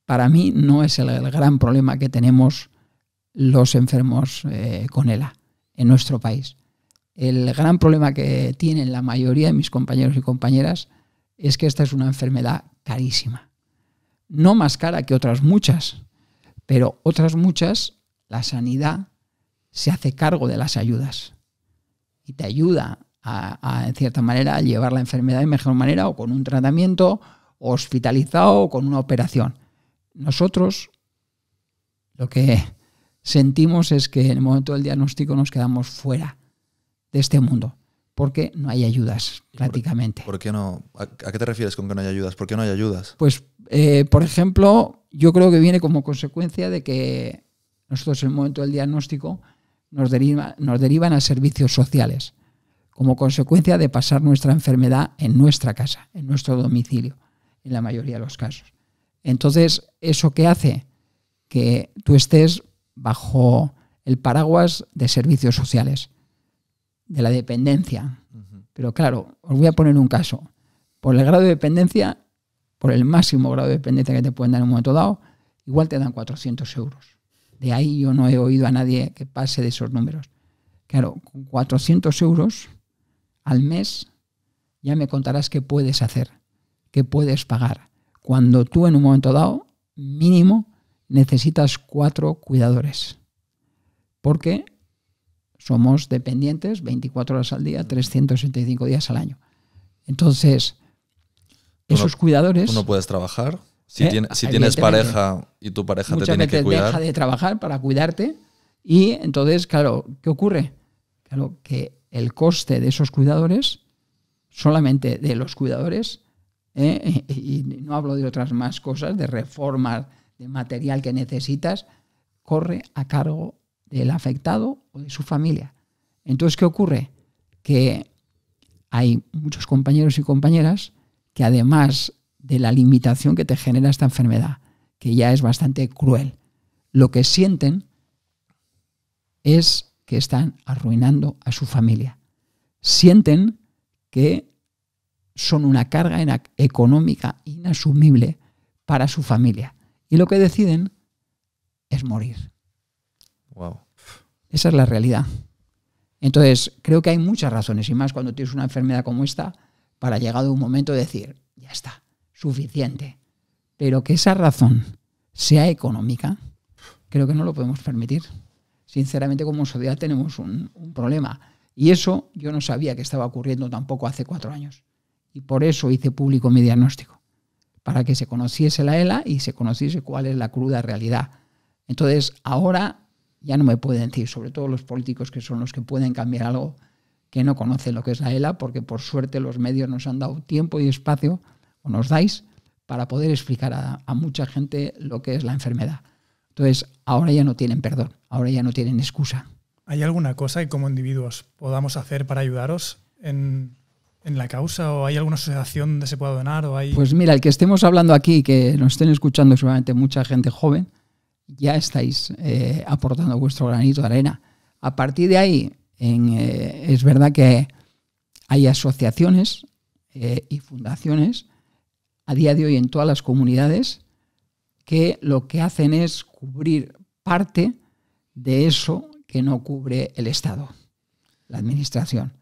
para mí no es el, gran problema que tenemos los enfermos eh, con ELA en nuestro país. El gran problema que tienen la mayoría de mis compañeros y compañeras es que esta es una enfermedad carísima. No más cara que otras muchas, pero otras muchas, la sanidad se hace cargo de las ayudas y te ayuda a, en cierta manera, a llevar la enfermedad de mejor manera o con un tratamiento hospitalizado o con una operación. Nosotros lo que sentimos es que en el momento del diagnóstico nos quedamos fuera de este mundo, porque no hay ayudas prácticamente. Por, qué no? ¿A, qué te refieres con que no hay ayudas? ¿Por qué no hay ayudas? Pues, eh, por ejemplo, yo creo que viene como consecuencia de que nosotros en el momento del diagnóstico nos derivan a servicios sociales, como consecuencia de pasar nuestra enfermedad en nuestra casa, en nuestro domicilio, en la mayoría de los casos. Entonces, ¿eso qué hace? Que tú estés bajo el paraguas de servicios sociales, de la dependencia. Pero claro, os voy a poner un caso. Por el grado de dependencia, por el máximo grado de dependencia que te pueden dar en un momento dado, igual te dan 400 euros. De ahí yo no he oído a nadie que pase de esos números. Claro, con 400 euros al mes ya me contarás qué puedes hacer, qué puedes pagar, cuando tú en un momento dado, mínimo, necesitas cuatro cuidadores. Porque somos dependientes 24 horas al día, 365 días al año. Entonces, esos cuidadores... no puedes trabajar. Si, ¿Eh? si tienes pareja y tu pareja te tiene que cuidar... Deja de trabajar para cuidarte. Y entonces, claro, ¿qué ocurre? Claro, que el coste de esos cuidadores, solamente de los cuidadores, ¿eh? y no hablo de otras más cosas, de reformas de material que necesitas, corre a cargo del afectado o de su familia. Entonces, ¿qué ocurre? Que hay muchos compañeros y compañeras que además de la limitación que te genera esta enfermedad, que ya es bastante cruel, lo que sienten es que están arruinando a su familia. Sienten que son una carga económica inasumible para su familia. Y lo que deciden es morir. Wow. Esa es la realidad. Entonces, creo que hay muchas razones, y más cuando tienes una enfermedad como esta, para llegar a un momento decir, ya está, suficiente. Pero que esa razón sea económica, creo que no lo podemos permitir. Sinceramente, como sociedad tenemos un problema. Y eso yo no sabía que estaba ocurriendo tampoco hace cuatro años. Y por eso hice público mi diagnóstico, para que se conociese la ELA y se conociese cuál es la cruda realidad. Entonces, ahora ya no me pueden decir, sobre todo los políticos que son los que pueden cambiar algo, que no conocen lo que es la ELA, porque por suerte los medios nos han dado tiempo y espacio, o nos dais, para poder explicar a, mucha gente lo que es la enfermedad. Entonces, ahora ya no tienen perdón, ahora ya no tienen excusa. ¿Hay alguna cosa que como individuos podamos hacer para ayudaros en en la causa o hay alguna asociación donde se pueda donar? O Pues mira, el que estemos hablando aquí, que nos estén escuchando seguramente mucha gente joven, ya estáis eh, aportando vuestro granito de arena. A partir de ahí, eh, es verdad que hay asociaciones eh, y fundaciones a día de hoy en todas las comunidades que lo que hacen es cubrir parte de eso que no cubre el Estado, la Administración.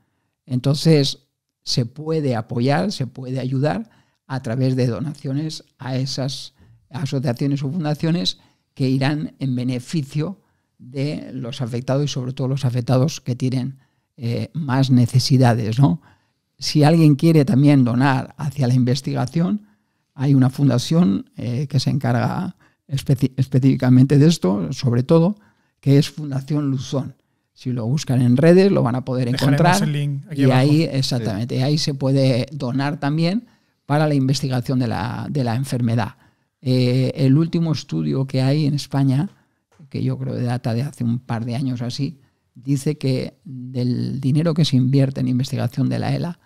Entonces, se puede apoyar, se puede ayudar a través de donaciones a esas asociaciones o fundaciones que irán en beneficio de los afectados y sobre todo los afectados que tienen eh, más necesidades. Si alguien quiere también donar hacia la investigación, hay una fundación eh, que se encarga específicamente de esto, sobre todo, que es Fundación Luzón. Si lo buscan en redes, lo van a poder encontrar. y ahí, exactamente, ahí se puede donar también para la investigación de la, enfermedad. Eh, el último estudio que hay en España, que yo creo que data de hace un par de años así, dice que del dinero que se invierte en investigación de la ELA,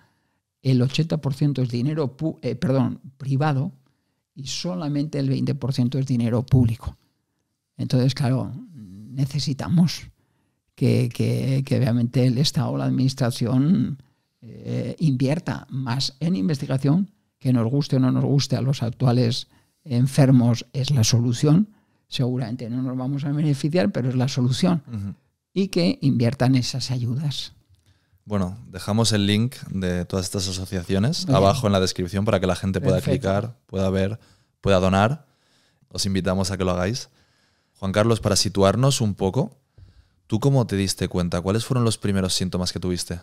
el 80% es dinero eh, perdón, privado y solamente el 20% es dinero público. Entonces, claro, necesitamos que, obviamente el Estado o la Administración eh, invierta más en investigación, que nos guste o no nos guste a los actuales enfermos es la solución. Seguramente no nos vamos a beneficiar, pero es la solución. Y que inviertan esas ayudas. Bueno, dejamos el link de todas estas asociaciones abajo en la descripción para que la gente pueda clicar, pueda ver, pueda donar. Os invitamos a que lo hagáis. Juan Carlos, para situarnos un poco, ¿Tú cómo te diste cuenta? ¿Cuáles fueron los primeros síntomas que tuviste?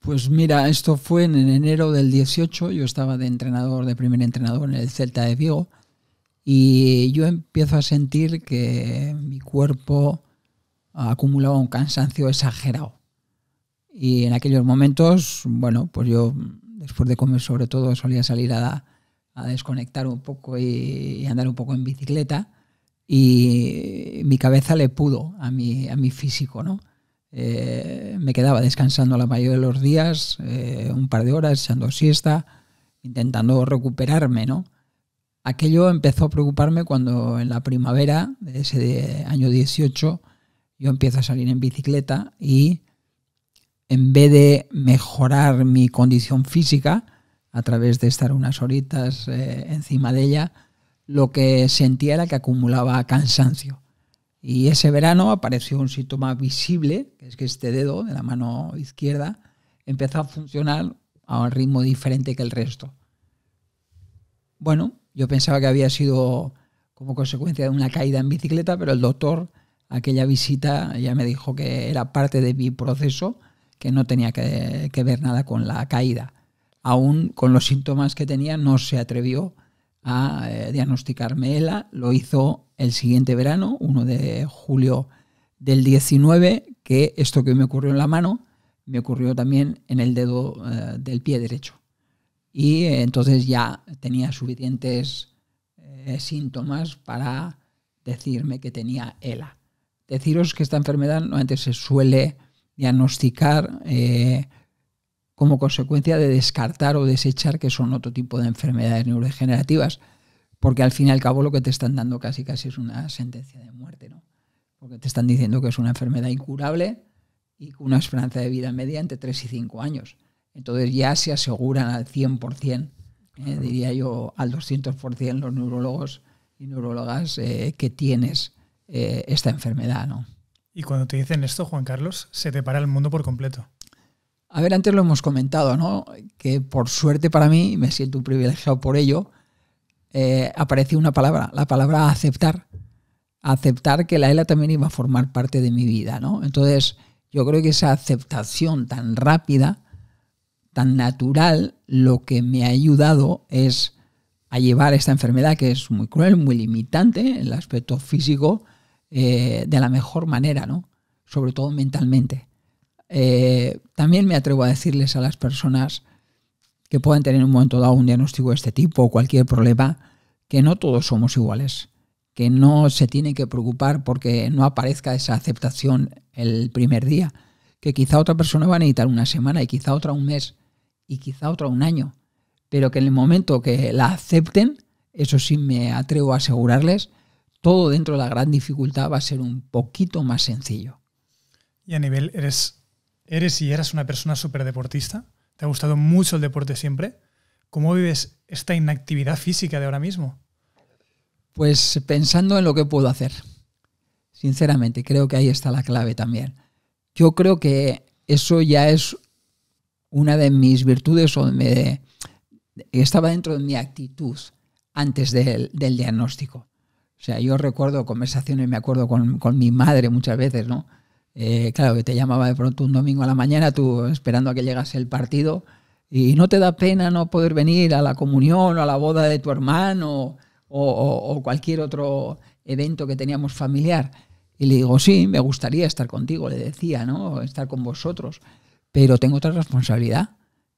Pues mira, esto fue en enero del 18, yo estaba de entrenador, de primer entrenador en el Celta de Vigo, y yo empiezo a sentir que mi cuerpo acumulaba un cansancio exagerado. Y en aquellos momentos, bueno, pues yo después de comer sobre todo solía salir a, desconectar un poco y andar un poco en bicicleta y mi cabeza le pudo a mi, a mi físico, ¿no? Eh, me quedaba descansando la mayoría de los días, eh, un par de horas, echando siesta, intentando recuperarme, ¿no? Aquello empezó a preocuparme cuando en la primavera de ese año 18 yo empiezo a salir en bicicleta y en vez de mejorar mi condición física a través de estar unas horitas eh, encima de ella, lo que sentía era que acumulaba cansancio. Y ese verano apareció un síntoma visible, que es que este dedo de la mano izquierda empezó a funcionar a un ritmo diferente que el resto. Bueno, yo pensaba que había sido como consecuencia de una caída en bicicleta, pero el doctor, aquella visita, ya me dijo que era parte de mi proceso, que no tenía que, que ver nada con la caída. Aún con los síntomas que tenía, no se atrevió a eh, diagnosticarme ELA. Lo hizo el siguiente verano, 1 de julio del 19, que esto que me ocurrió en la mano, me ocurrió también en el dedo eh, del pie derecho. Y eh, entonces ya tenía suficientes síntomas para decirme que tenía ELA. Deciros que esta enfermedad antes se suele diagnosticar como consecuencia de descartar o desechar que son otro tipo de enfermedades neurodegenerativas, porque al fin y al cabo lo que te están dando casi casi es una sentencia de muerte, ¿no? Porque te están diciendo que es una enfermedad incurable y con una esperanza de vida media entre 3 y 5 años. Entonces ya se aseguran al 100%, por eh, diría yo, al 200% los neurólogos y neurólogas eh, que tienes eh, esta enfermedad, ¿no? Y cuando te dicen esto, Juan Carlos, se te para el mundo por completo. A ver, antes lo hemos comentado, ¿no? Que por suerte para mí, me siento privilegiado por ello, eh, apareció una palabra, la palabra aceptar. Aceptar que la ELA también iba a formar parte de mi vida, ¿no? Entonces, yo creo que esa aceptación tan rápida, tan natural, lo que me ha ayudado es a llevar esta enfermedad que es muy cruel, muy limitante en el aspecto físico, eh, de la mejor manera, ¿no? Sobre todo mentalmente. Eh, también me atrevo a decirles a las personas que puedan tener en un momento dado un diagnóstico de este tipo o cualquier problema, que no todos somos iguales, que no se tiene que preocupar porque no aparezca esa aceptación el primer día, que quizá otra persona va a necesitar una semana y quizá otra un mes y quizá otra un año, pero que en el momento que la acepten, eso sí me atrevo a asegurarles, todo dentro de la gran dificultad va a ser un poquito más sencillo. Y a nivel, eres eres y eras una persona súper deportista, te ha gustado mucho el deporte siempre. ¿Cómo vives esta inactividad física de ahora mismo? Pues pensando en lo que puedo hacer. Sinceramente, creo que ahí está la clave también. Yo creo que eso ya es una de mis virtudes o estaba dentro de mi actitud antes del, diagnóstico. O sea, yo recuerdo conversaciones, me acuerdo con, mi madre muchas veces, ¿no? Eh, claro, que te llamaba de pronto un domingo a la mañana, tú esperando a que llegase el partido, y no te da pena no poder venir a la comunión o a la boda de tu hermano o, cualquier otro evento que teníamos familiar. Y le digo, sí, me gustaría estar contigo, le decía, ¿no? Estar con vosotros, pero tengo otra responsabilidad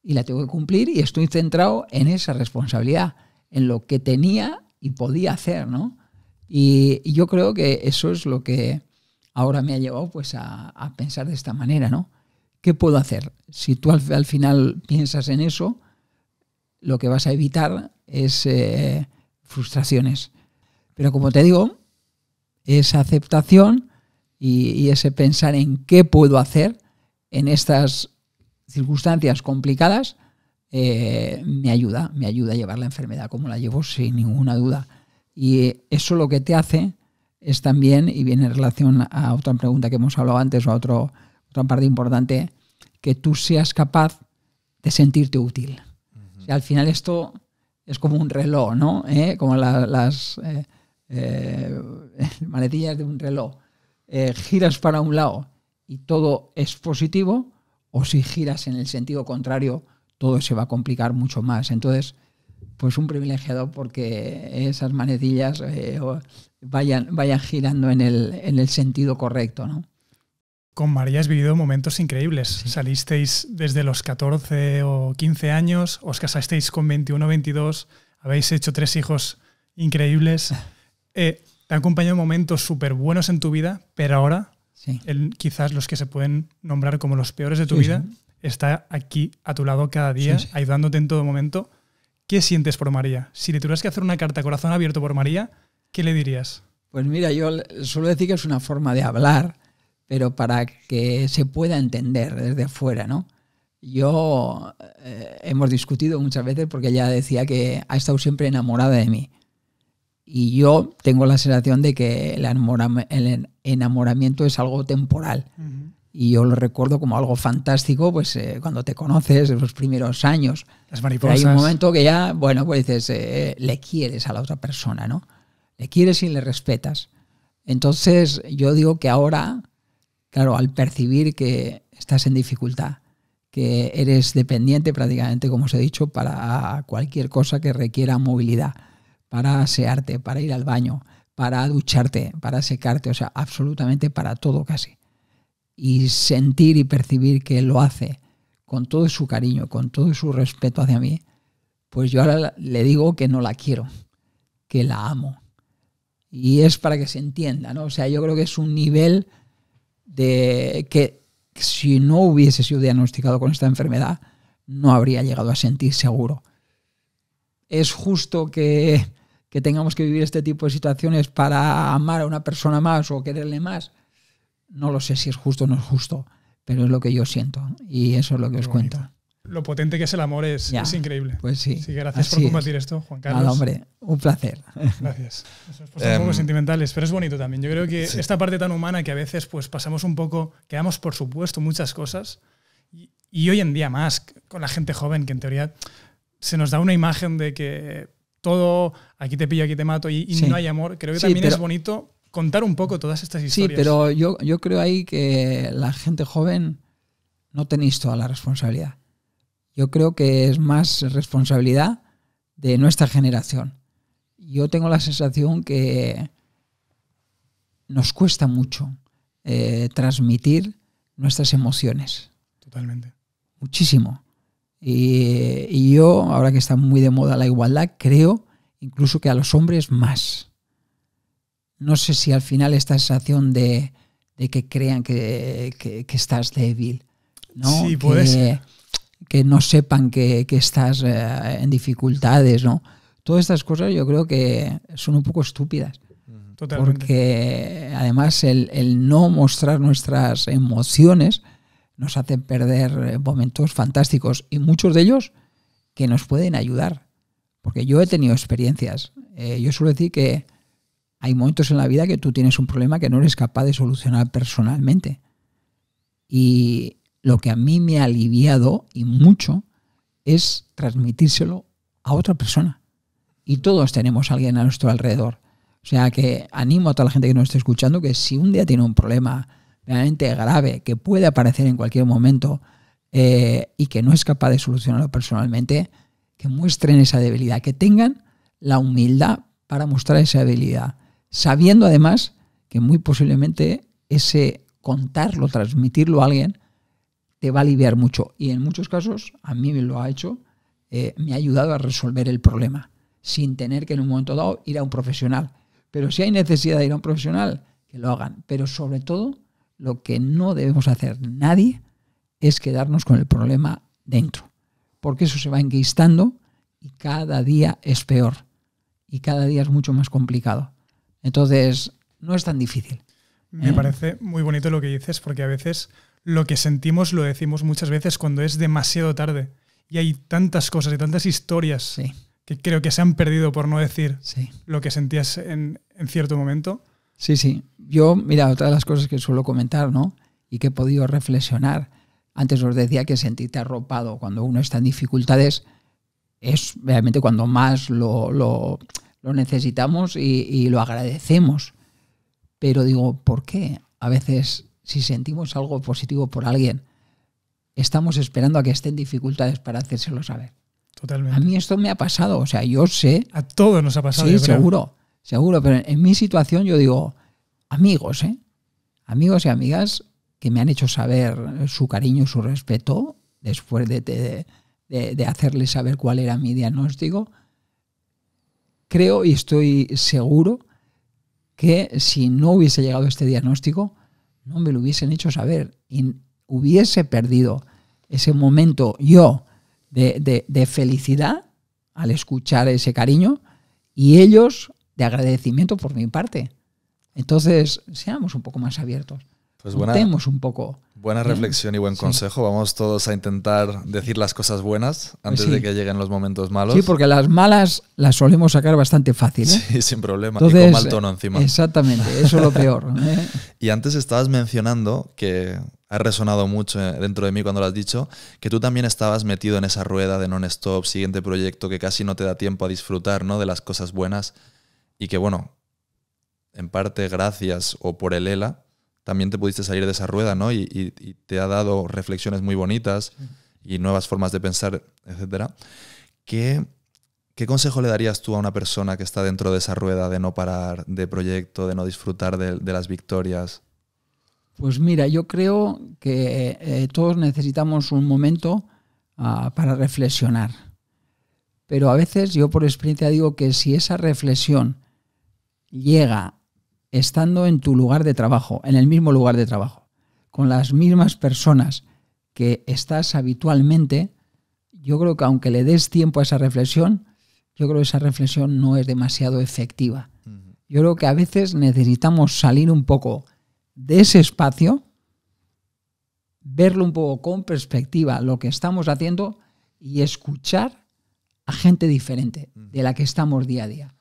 y la tengo que cumplir y estoy centrado en esa responsabilidad, en lo que tenía y podía hacer, ¿no? y yo creo que eso es lo que ahora me ha llevado pues a, pensar de esta manera, ¿no? ¿Qué puedo hacer? Si tú al, final piensas en eso, lo que vas a evitar es eh, frustraciones. Pero como te digo, esa aceptación y, ese pensar en qué puedo hacer en estas circunstancias complicadas eh, me ayuda, me ayuda a llevar la enfermedad como la llevo sin ninguna duda. Y eso lo que te hace es también, y viene en relación a otra pregunta que hemos hablado antes o a otro, otra parte importante, que tú seas capaz de sentirte útil. al final esto es como un reloj, ¿no? ¿Eh? Como las eh, eh, manetillas de un reloj. giras para un lado y todo es positivo, o si giras en el sentido contrario, todo se va a complicar mucho más. Entonces, pues un privilegiado porque esas manecillas vayan, vayan girando en el, sentido correcto. ¿no? Con María has vivido momentos increíbles. Salisteis desde los 14 o 15 años, os casasteis con 21 o 22, habéis hecho tres hijos increíbles. Eh, te han acompañado momentos súper buenos en tu vida, pero ahora quizás los que se pueden nombrar como los peores de tu vida está aquí a tu lado cada día, ayudándote en todo momento. ¿Qué sientes por María? Si le tuvieras que hacer una carta corazón abierto por María, ¿qué le dirías? Pues mira, yo suelo decir que es una forma de hablar, pero para que se pueda entender desde afuera, ¿no? Yo eh, hemos discutido muchas veces porque ella decía que ha estado siempre enamorada de mí. Y yo tengo la sensación de que el, enamoramiento es algo temporal. Y yo lo recuerdo como algo fantástico, pues eh, cuando te conoces, en los primeros años. Las Hay un momento que ya, bueno, pues dices, eh, le quieres a la otra persona, ¿no? le quieres y le respetas. Entonces yo digo que ahora, claro, al percibir que estás en dificultad, que eres dependiente prácticamente, como os he dicho, para cualquier cosa que requiera movilidad, para asearte, para ir al baño, para ducharte, para secarte, o sea, absolutamente para todo casi. Y sentir y percibir que lo hace con todo su cariño, con todo su respeto hacia mí, pues yo ahora le digo que no la quiero, que la amo, y es para que se entienda, ¿no? O sea, yo creo que es un nivel de que si no hubiese sido diagnosticado con esta enfermedad, no habría llegado a sentir seguro. Es justo que, tengamos que vivir este tipo de situaciones para amar a una persona más o quererle más. No lo sé si es justo o no es justo, pero es lo que yo siento y eso es lo que os cuento lo potente que es el amor es, increíble. Pues sí. gracias por compartir esto, Juan Carlos. hombre, un placer. Gracias. Pues, un poco em, sentimentales, pero es bonito también. Yo creo que esta parte tan humana que a veces pues pasamos un poco, quedamos por supuesto muchas cosas y, hoy en día más con la gente joven que en teoría se nos da una imagen de que todo aquí te pillo, aquí te mato y, no hay amor. Creo que también es bonito contar un poco todas estas historias. Sí, pero yo, yo creo ahí que la gente joven no tenéis toda la responsabilidad yo creo que es más responsabilidad de nuestra generación. Yo tengo la sensación que nos cuesta mucho eh, transmitir nuestras emociones. Totalmente. Muchísimo. Y, yo, ahora que está muy de moda la igualdad, creo incluso que a los hombres más. No sé si al final esta sensación de, que crean que, estás débil, ¿no? Sí, puede que no sepan que, que estás eh, en dificultades, ¿no? Todas estas cosas yo creo que son un poco estúpidas. Porque además el, el, no mostrar nuestras emociones nos hace perder momentos fantásticos y muchos de ellos que nos pueden ayudar. Porque yo he tenido experiencias. Eh, yo suelo decir que hay momentos en la vida que tú tienes un problema que no eres capaz de solucionar personalmente. Y, lo que a mí me ha aliviado y mucho es transmitírselo a otra persona. Y todos tenemos a alguien a nuestro alrededor. O sea que animo a toda la gente que nos esté escuchando que si un día tiene un problema realmente grave que puede aparecer en cualquier momento eh, y que no es capaz de solucionarlo personalmente, que muestren esa debilidad, que tengan la humildad para mostrar esa debilidad, sabiendo además que muy posiblemente ese contarlo, transmitirlo a alguien, te va a aliviar mucho. Y en muchos casos, a mí me lo ha hecho, eh, me ha ayudado a resolver el problema, sin tener que en un momento dado ir a un profesional. Pero si hay necesidad de ir a un profesional, que lo hagan. Pero sobre todo, lo que no debemos hacer nadie es quedarnos con el problema dentro, porque eso se va enquistando y cada día es peor y cada día es mucho más complicado. Entonces, no es tan difícil. Me ¿eh? parece muy bonito lo que dices, porque a veces lo que sentimos lo decimos muchas veces cuando es demasiado tarde. Y hay tantas cosas y tantas historias que creo que se han perdido por no decir lo que sentías en, cierto momento. Sí, sí. Yo, mira, otra de las cosas que suelo comentar, ¿no? Y que he podido reflexionar. Antes os decía que sentirte arropado cuando uno está en dificultades es realmente cuando más lo, necesitamos y, y lo agradecemos. Pero digo, ¿por qué? A veces si sentimos algo positivo por alguien, estamos esperando a que estén dificultades para hacérselo saber. Totalmente. A mí esto me ha pasado, o sea, yo sé. A todos nos ha pasado. Sí, seguro, seguro, pero en mi situación yo digo, amigos, ¿eh? Amigos y amigas que me han hecho saber su cariño, su respeto, después de, de, de, de hacerles saber cuál era mi diagnóstico, creo y estoy seguro que si no hubiese llegado este diagnóstico, no me lo hubiesen hecho saber y hubiese perdido ese momento yo de, felicidad al escuchar ese cariño y ellos de agradecimiento por mi parte. Entonces, seamos un poco más abiertos. Pues buena, un poco. Buena reflexión y buen consejo. Vamos todos a intentar decir las cosas buenas antes de que lleguen los momentos malos. Sí, porque las malas las solemos sacar bastante fácil. ¿eh? Sí, sin problema. y con mal tono encima. Exactamente, eso es lo peor. ¿eh? y antes estabas mencionando que ha resonado mucho eh, dentro de mí cuando lo has dicho, que tú también estabas metido en esa rueda de non-stop, siguiente proyecto que casi no te da tiempo a disfrutar ¿no? de las cosas buenas y que bueno, en parte gracias o por el ELA, también te pudiste salir de esa rueda, ¿no? Y, te ha dado reflexiones muy bonitas y nuevas formas de pensar, etc. ¿Qué, consejo le darías tú a una persona que está dentro de esa rueda de no parar, de proyecto, de no disfrutar de, las victorias? Pues mira, yo creo que eh, todos necesitamos un momento ah, para reflexionar. Pero a veces yo por experiencia digo que si esa reflexión llega estando en tu lugar de trabajo, en el mismo lugar de trabajo, con las mismas personas que estás habitualmente, yo creo que aunque le des tiempo a esa reflexión, yo creo que esa reflexión no es demasiado efectiva. Yo creo que a veces necesitamos salir un poco de ese espacio, verlo un poco con perspectiva, lo que estamos haciendo y escuchar a gente diferente de la que estamos día a día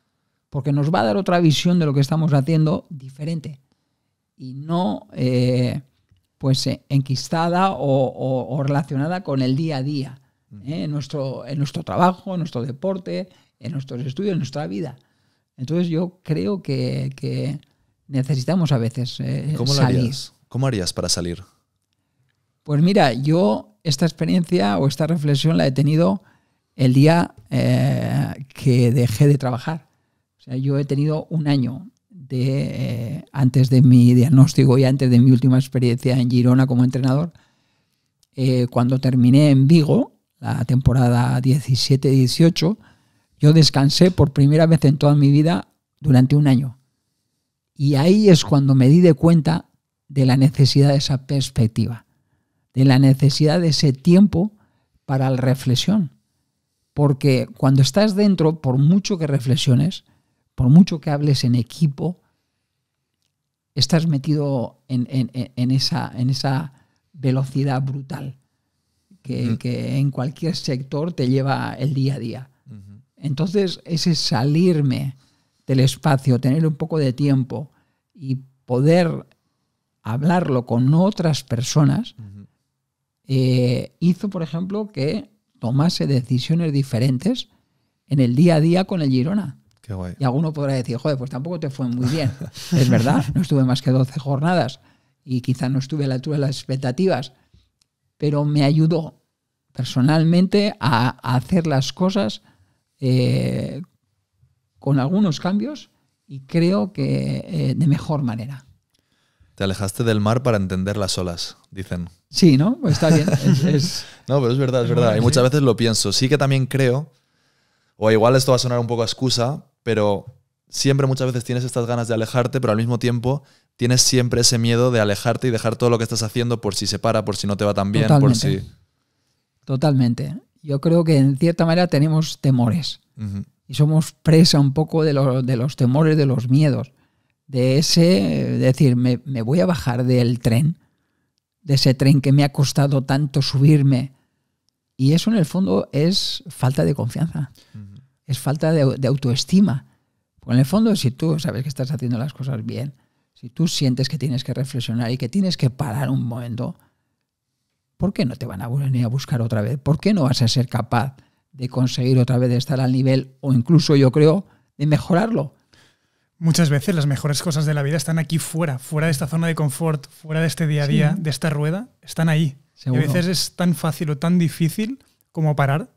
porque nos va a dar otra visión de lo que estamos haciendo diferente y no eh, pues eh, enquistada o, relacionada con el día a día, mm. eh, en, nuestro, en nuestro trabajo, en nuestro deporte, en nuestros estudios, en nuestra vida. Entonces yo creo que, necesitamos a veces salir. ¿Cómo harías para salir? Pues mira, yo esta experiencia o esta reflexión la he tenido el día que dejé de trabajar sea, yo he tenido un año de, eh, antes de mi diagnóstico y antes de mi última experiencia en Girona como entrenador. Eh, cuando terminé en Vigo, la temporada 17-18, yo descansé por primera vez en toda mi vida durante un año. Y ahí es cuando me di de cuenta de la necesidad de esa perspectiva, de la necesidad de ese tiempo para la reflexión. Porque cuando estás dentro, por mucho que reflexiones, por mucho que hables en equipo, estás metido en, esa, velocidad brutal mm. que, en cualquier sector te lleva el día a día. Entonces, ese salirme del espacio, tener un poco de tiempo y poder hablarlo con otras personas, eh, hizo, por ejemplo, que tomase decisiones diferentes en el día a día con el Girona. Y alguno podrá decir, joder, pues tampoco te fue muy bien. es verdad, no estuve más que 12 jornadas y quizá no estuve a la altura de las expectativas, pero me ayudó personalmente a, hacer las cosas eh, con algunos cambios y creo que eh, de mejor manera. Te alejaste del mar para entender las olas, dicen. Sí, ¿no? Pues está bien. no, pero es verdad, es verdad. y muchas veces lo pienso. Sí que también creo, o igual esto va a sonar un poco a excusa, pero siempre muchas veces tienes estas ganas de alejarte, pero al mismo tiempo tienes siempre ese miedo de alejarte y dejar todo lo que estás haciendo por si se para, por si no te va tan bien, por si... Totalmente. Yo creo que en cierta manera tenemos temores y somos presa un poco de, de, los temores, de los miedos, de ese, decir, me, voy a bajar del tren, de ese tren que me ha costado tanto subirme. Y eso en el fondo es falta de confianza es falta de, autoestima. Porque en el fondo, si tú sabes que estás haciendo las cosas bien, si tú sientes que tienes que reflexionar y que tienes que parar un momento, ¿por qué no te van a venir a buscar otra vez? ¿Por qué no vas a ser capaz de conseguir otra vez de estar al nivel o incluso yo creo de mejorarlo? Muchas veces las mejores cosas de la vida están aquí fuera, fuera de esta zona de confort, fuera de este día a día, de esta rueda, están ahí. Y a veces es tan fácil o tan difícil como parar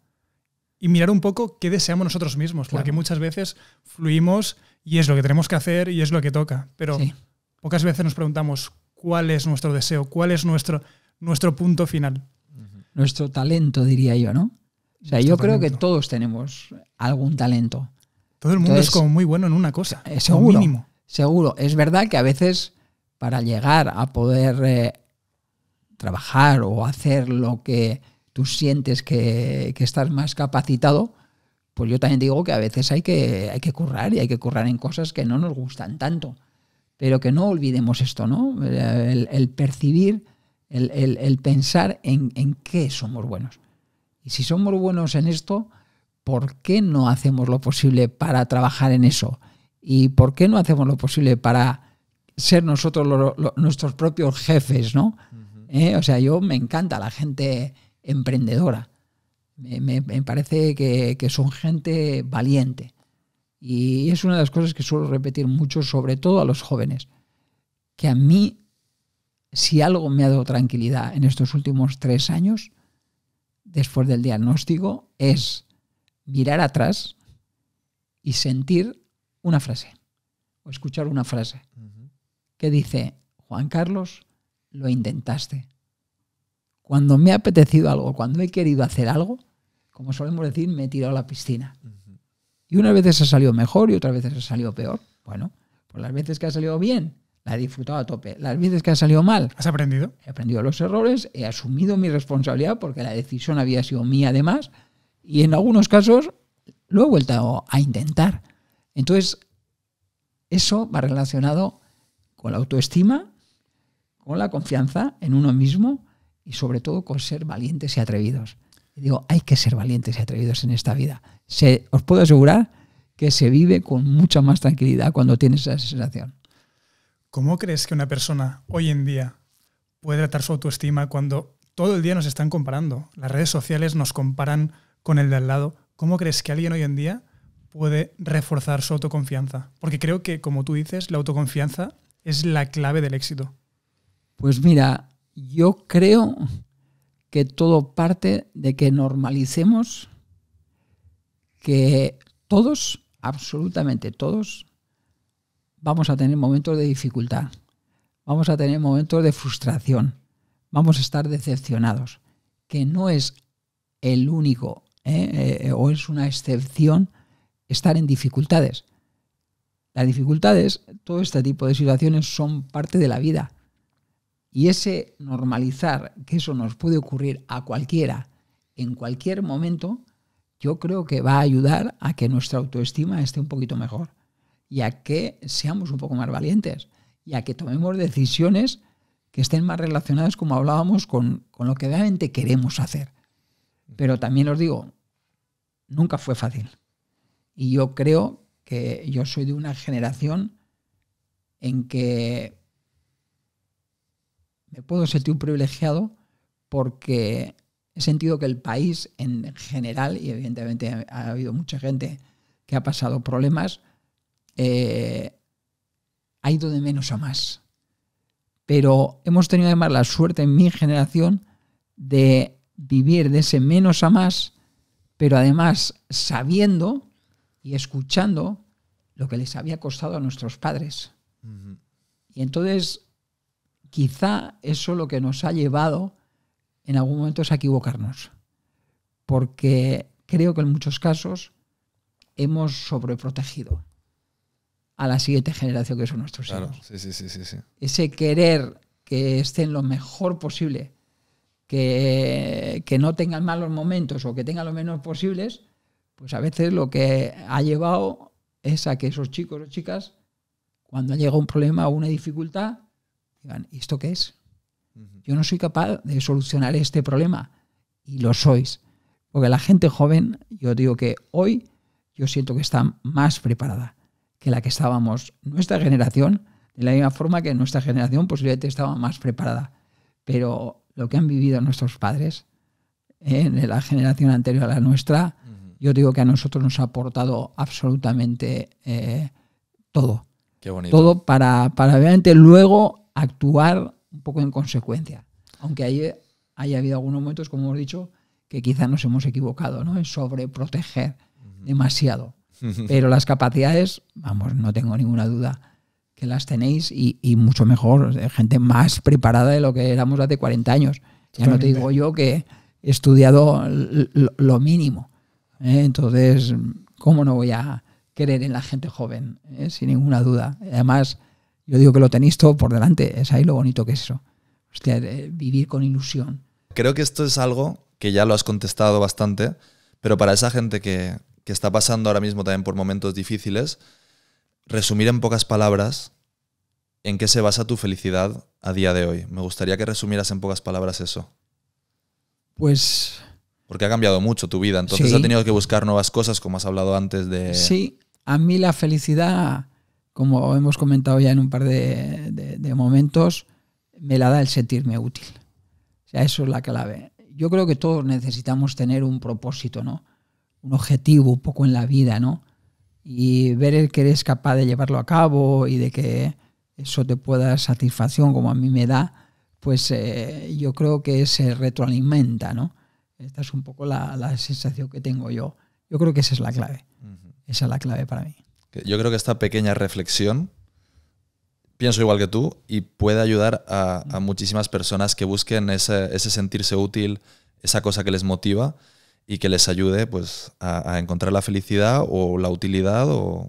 y mirar un poco qué deseamos nosotros mismos, porque muchas veces fluimos y es lo que tenemos que hacer y es lo que toca, pero pocas veces nos preguntamos cuál es nuestro deseo, cuál es nuestro, nuestro punto final. Nuestro talento, diría yo, ¿no? O sea, yo creo que todos tenemos algún talento. Todo el mundo es como muy bueno en una cosa, eh, seguro, mínimo. Seguro, es verdad que a veces para llegar a poder eh, trabajar o hacer lo que tú sientes que, estás más capacitado, pues yo también digo que a veces hay que, hay que currar y hay que currar en cosas que no nos gustan tanto. Pero que no olvidemos esto, ¿no? El, percibir, el, pensar en, qué somos buenos. Y si somos buenos en esto, ¿por qué no hacemos lo posible para trabajar en eso? ¿Y por qué no hacemos lo posible para ser nosotros nuestros propios jefes, ¿no? ¿Eh? O sea, yo me encanta la gente emprendedora. Me, parece que, son gente valiente. Y es una de las cosas que suelo repetir mucho, sobre todo a los jóvenes, que a mí, si algo me ha dado tranquilidad en estos últimos tres años, después del diagnóstico, es mirar atrás y sentir una frase, o escuchar una frase, que dice, Juan Carlos, lo intentaste cuando me ha apetecido algo, cuando he querido hacer algo, como solemos decir, me he tirado a la piscina. Y unas veces ha salido mejor y otras veces ha salido peor. Bueno, pues las veces que ha salido bien, la he disfrutado a tope. Las veces que ha salido mal. ¿Has aprendido? He aprendido los errores, he asumido mi responsabilidad porque la decisión había sido mía además. Y en algunos casos lo he vuelto a intentar. Entonces, eso va relacionado con la autoestima, con la confianza en uno mismo y sobre todo con ser valientes y atrevidos. digo, hay que ser valientes y atrevidos en esta vida. os puedo asegurar que se vive con mucha más tranquilidad cuando tienes esa sensación. ¿Cómo crees que una persona hoy en día puede tratar su autoestima cuando todo el día nos están comparando? Las redes sociales nos comparan con el de al lado. ¿Cómo crees que alguien hoy en día puede reforzar su autoconfianza? Porque creo que, como tú dices, la autoconfianza es la clave del éxito. Pues mira, yo creo que todo parte de que normalicemos que todos, absolutamente todos, vamos a tener momentos de dificultad, vamos a tener momentos de frustración, vamos a estar decepcionados, que no es el único ¿eh? Eh, o es una excepción estar en dificultades. Las dificultades, todo este tipo de situaciones son parte de la vida y ese normalizar que eso nos puede ocurrir a cualquiera, en cualquier momento, yo creo que va a ayudar a que nuestra autoestima esté un poquito mejor y a que seamos un poco más valientes y a que tomemos decisiones que estén más relacionadas, como hablábamos, con, con lo que realmente queremos hacer. Pero también os digo, nunca fue fácil. Y yo creo que yo soy de una generación en que puedo sentir un privilegiado porque he sentido que el país en general, y evidentemente ha habido mucha gente que ha pasado problemas, eh, ha ido de menos a más. Pero hemos tenido además la suerte en mi generación de vivir de ese menos a más, pero además sabiendo y escuchando lo que les había costado a nuestros padres. Y entonces quizá eso lo que nos ha llevado en algún momento es a equivocarnos, porque creo que en muchos casos hemos sobreprotegido a la siguiente generación que son nuestros hijos. Ese querer que estén lo mejor posible, que, que no tengan malos momentos o que tengan lo menos posibles, pues a veces lo que ha llevado es a que esos chicos o chicas, cuando llega un problema o una dificultad, digan, ¿y esto qué es? Yo no soy capaz de solucionar este problema. Y lo sois. Porque la gente joven, yo digo que hoy yo siento que está más preparada que la que estábamos nuestra generación, de la misma forma que nuestra generación posiblemente estaba más preparada. Pero lo que han vivido nuestros padres en eh, la generación anterior a la nuestra, yo digo que a nosotros nos ha aportado absolutamente eh, todo. Todo para, para obviamente luego actuar un poco en consecuencia. Aunque haya habido algunos momentos, como hemos dicho, que quizás nos hemos equivocado, ¿no? En sobreproteger demasiado. Pero las capacidades, vamos, no tengo ninguna duda que las tenéis y, mucho mejor, gente más preparada de lo que éramos de 40 años. Ya no te digo yo que he estudiado lo mínimo. ¿eh? Entonces, ¿cómo no voy a creer en la gente joven? ¿eh? Sin ninguna duda. Además, yo digo que lo tenéis todo por delante, es ahí lo bonito que es eso. Hostia, eh, vivir con ilusión. Creo que esto es algo que ya lo has contestado bastante, pero para esa gente que, está pasando ahora mismo también por momentos difíciles, resumir en pocas palabras en qué se basa tu felicidad a día de hoy. Me gustaría que resumieras en pocas palabras eso. Pues... Porque ha cambiado mucho tu vida, entonces ha has tenido que buscar nuevas cosas, como has hablado antes de... Sí, a mí la felicidad como hemos comentado ya en un par de, momentos, me la da el sentirme útil. O sea, eso es la clave. Yo creo que todos necesitamos tener un propósito, ¿no? Un objetivo un poco en la vida, ¿no? Y ver el que eres capaz de llevarlo a cabo y de que eso te pueda dar satisfacción como a mí me da, pues eh, yo creo que se retroalimenta, ¿no? Esta es un poco la sensación que tengo yo. Yo creo que esa es la clave. Esa es la clave para mí. Yo creo que esta pequeña reflexión, pienso igual que tú, y puede ayudar a, muchísimas personas que busquen ese, sentirse útil, esa cosa que les motiva y que les ayude pues, a, encontrar la felicidad o la utilidad o,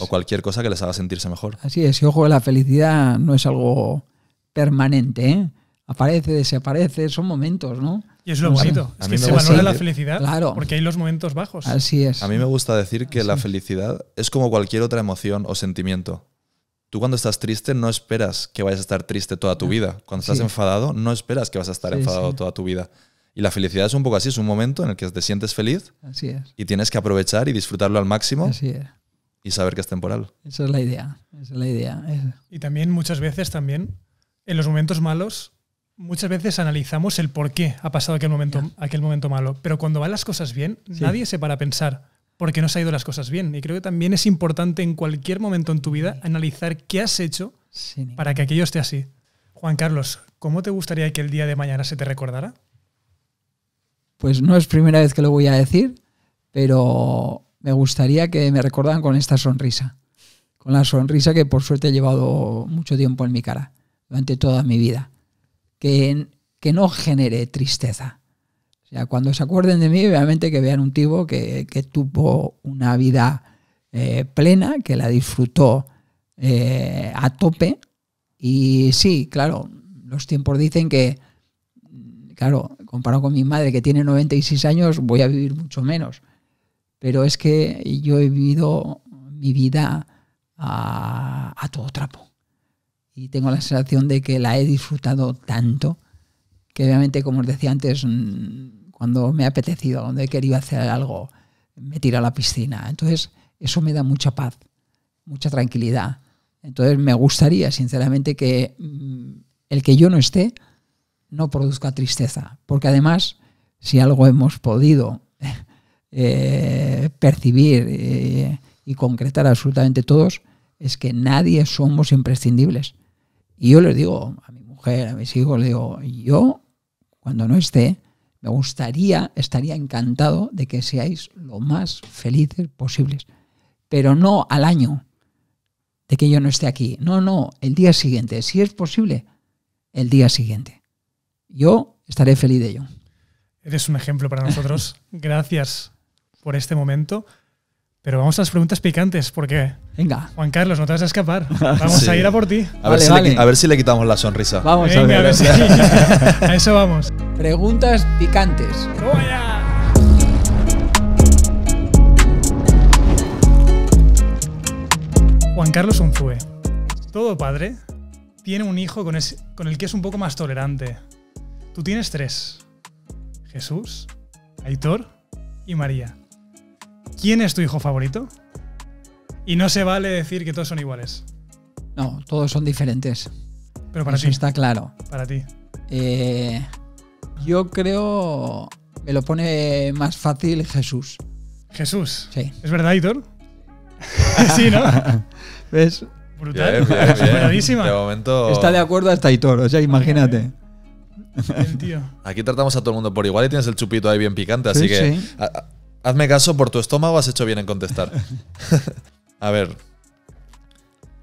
o, cualquier cosa que les haga sentirse mejor. Así es, y ojo, la felicidad no es algo permanente, ¿eh? aparece, desaparece, son momentos, ¿no? Y es lo bonito, es que se valora la felicidad claro. porque hay los momentos bajos. Así es. A mí me gusta decir que la felicidad es como cualquier otra emoción o sentimiento. Tú cuando estás triste no esperas que vayas a estar triste toda tu vida. Cuando estás enfadado no esperas que vas a estar enfadado toda tu vida. Y la felicidad es un poco así, es un momento en el que te sientes feliz así es. y tienes que aprovechar y disfrutarlo al máximo. Así es. Y saber que es temporal. Esa es la idea, es la idea. Y también muchas veces también en los momentos malos Muchas veces analizamos el por qué ha pasado aquel momento, aquel momento malo, pero cuando van las cosas bien, nadie se para a pensar por qué no se han ido las cosas bien. Y creo que también es importante en cualquier momento en tu vida analizar qué has hecho para que aquello esté así. Juan Carlos, ¿cómo te gustaría que el día de mañana se te recordara? Pues no es primera vez que lo voy a decir, pero me gustaría que me recordaran con esta sonrisa, con la sonrisa que por suerte he llevado mucho tiempo en mi cara, durante toda mi vida que, que no genere tristeza. O sea, cuando se acuerden de mí, obviamente que vean un tipo que, tuvo una vida eh, plena, que la disfrutó eh, a tope. Y sí, claro, los tiempos dicen que, claro, comparado con mi madre que tiene 96 años, voy a vivir mucho menos. Pero es que yo he vivido mi vida a, a todo trapo y tengo la sensación de que la he disfrutado tanto que obviamente, como os decía antes, mm, cuando me ha apetecido, cuando he querido hacer algo, me tiro a la piscina. Entonces, eso me da mucha paz, mucha tranquilidad. Entonces, me gustaría, sinceramente, que mm, el que yo no esté no produzca tristeza, porque además, si algo hemos podido eh, percibir eh, y concretar absolutamente todos, es que nadie somos imprescindibles. Y yo les digo a mi mujer, a mis hijos, digo, yo cuando no esté, me gustaría, estaría encantado de que seáis lo más felices posibles, pero no al año de que yo no esté aquí. No, no, el día siguiente, si es posible, el día siguiente. Yo estaré feliz de ello. Eres un ejemplo para nosotros. Gracias por este momento. Pero vamos a las preguntas picantes, porque. Venga. Juan Carlos, no te vas a escapar. Vamos a ir a por ti. A, ver si le, quitamos la sonrisa. Vamos a, ver. eso vamos. Preguntas picantes. Juan Carlos Unzue. Todo padre tiene un hijo con el que es un poco más tolerante. Tú tienes tres: Jesús, Aitor y María quién es tu hijo favorito. Y no se vale decir que todos son iguales. No, todos son diferentes. Pero para Eso está claro. Para ti. Eh, yo creo. Me lo pone más fácil Jesús. Jesús. Sí. ¿Es verdad, Hitor? sí, ¿no? ¿Ves? Brutal. Bien, Está de acuerdo hasta Hitor, o sea, imagínate. El tío. Aquí tratamos a todo el mundo por igual y tienes el chupito ahí bien picante, así que. Hazme caso, por tu estómago has hecho bien en contestar. a ver.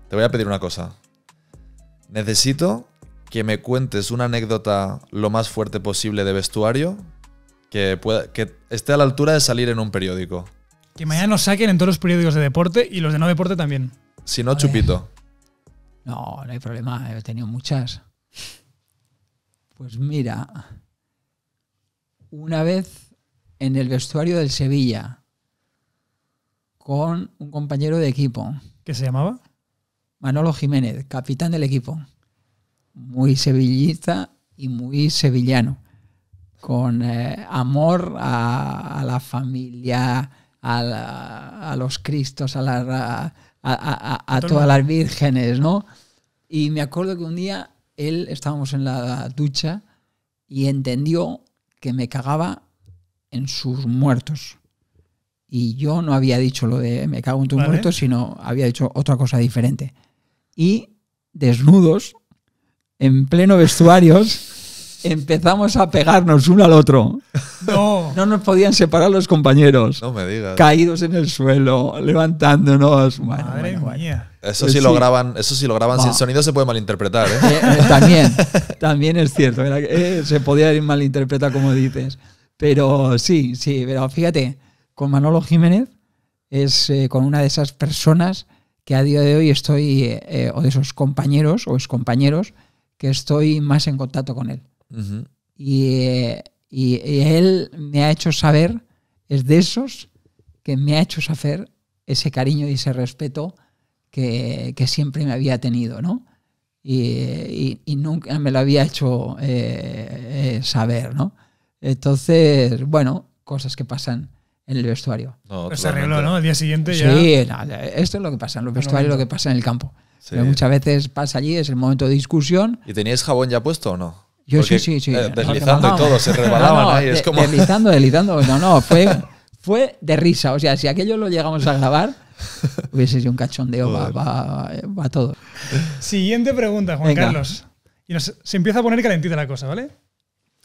Te voy a pedir una cosa. Necesito que me cuentes una anécdota lo más fuerte posible de vestuario que, pueda, que esté a la altura de salir en un periódico. Que mañana nos saquen en todos los periódicos de deporte y los de no deporte también. Si no, chupito. No, no hay problema. He tenido muchas. Pues mira, una vez en el vestuario del Sevilla con un compañero de equipo. ¿Qué se llamaba? Manolo Jiménez, capitán del equipo. Muy sevillista y muy sevillano. Con eh, amor a, la familia, a, los cristos, a, a todas las vírgenes, ¿no? Y me acuerdo que un día él estábamos en la ducha y entendió que me cagaba en sus muertos. Y yo no había dicho lo de me cago en tus muertos, sino había dicho otra cosa diferente. Y desnudos, en pleno vestuarios, empezamos a pegarnos uno al otro. No. No nos podían separar los compañeros. No me digas. Caídos en el suelo, levantándonos. Madre mía. Eso, pues sí eso sí, lo graban, sin sonido se puede malinterpretar. ¿eh? Eh, eh, también, también es cierto. se podía malinterpretar como dices. Pero sí, sí, pero fíjate, con Manolo Jiménez es eh, con una de esas personas que a día de hoy estoy, eh, eh, o de esos compañeros o excompañeros, que estoy más en contacto con él. y, y, él me ha hecho saber, es de esos que me ha hecho saber ese cariño y ese respeto que, que siempre me había tenido, ¿no? Y, y, nunca me lo había hecho saber, ¿no? Entonces, bueno, cosas que pasan en el vestuario. Pues se arregló, ¿no? Al día siguiente ya. Sí, esto es lo que pasa en los vestuarios, lo que pasa en el campo. muchas veces pasa allí, es el momento de discusión. ¿Y tenías jabón ya puesto o no? Yo sí, sí, sí. Eh, deslizando y todo, se rebalaban ahí. Deslizando, deslizando. No, no, fue, de risa. O sea, si aquello lo llegamos a grabar, hubiese sido un cachondeo va, va, todo. Siguiente pregunta, Juan Carlos. Y se empieza a poner calentita la cosa, ¿vale?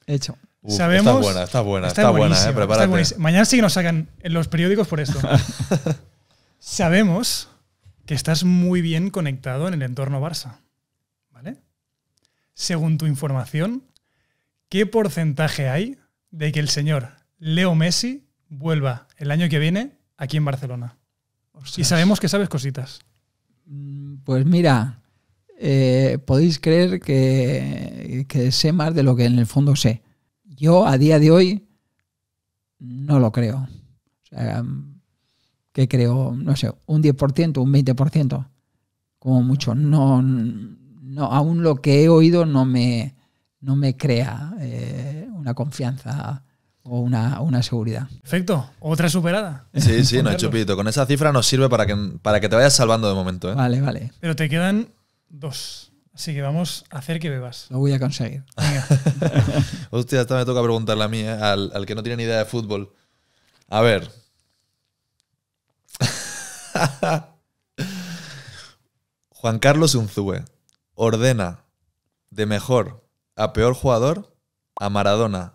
Hecho. está buena, está buena, está, buena, eh, Mañana sí que nos sacan en los periódicos por esto. Sabemos que estás muy bien conectado en el entorno Barça. ¿Vale? Según tu información, ¿qué porcentaje hay de que el señor Leo Messi vuelva el año que viene aquí en Barcelona? Y sabemos que sabes cositas. Mm, pues mira, eh, podéis creer que, sé más de lo que en el fondo sé. Yo a día de hoy no lo creo. O sea, que creo, no sé, un 10%, un 20%, como mucho. No, aún lo que he oído no me, no me crea eh, una confianza o una, seguridad. Perfecto, otra superada. Sí, sí, no, Chupito, con esa cifra nos sirve para que, para que te vayas salvando de momento. ¿eh? Vale, vale. Pero te quedan dos. Así que vamos a hacer que bebas. Lo voy a conseguir. Hostia, hasta me toca preguntarle a mí, eh, al, que no tiene ni idea de fútbol. A ver. Juan Carlos Unzúe ordena de mejor a peor jugador a Maradona,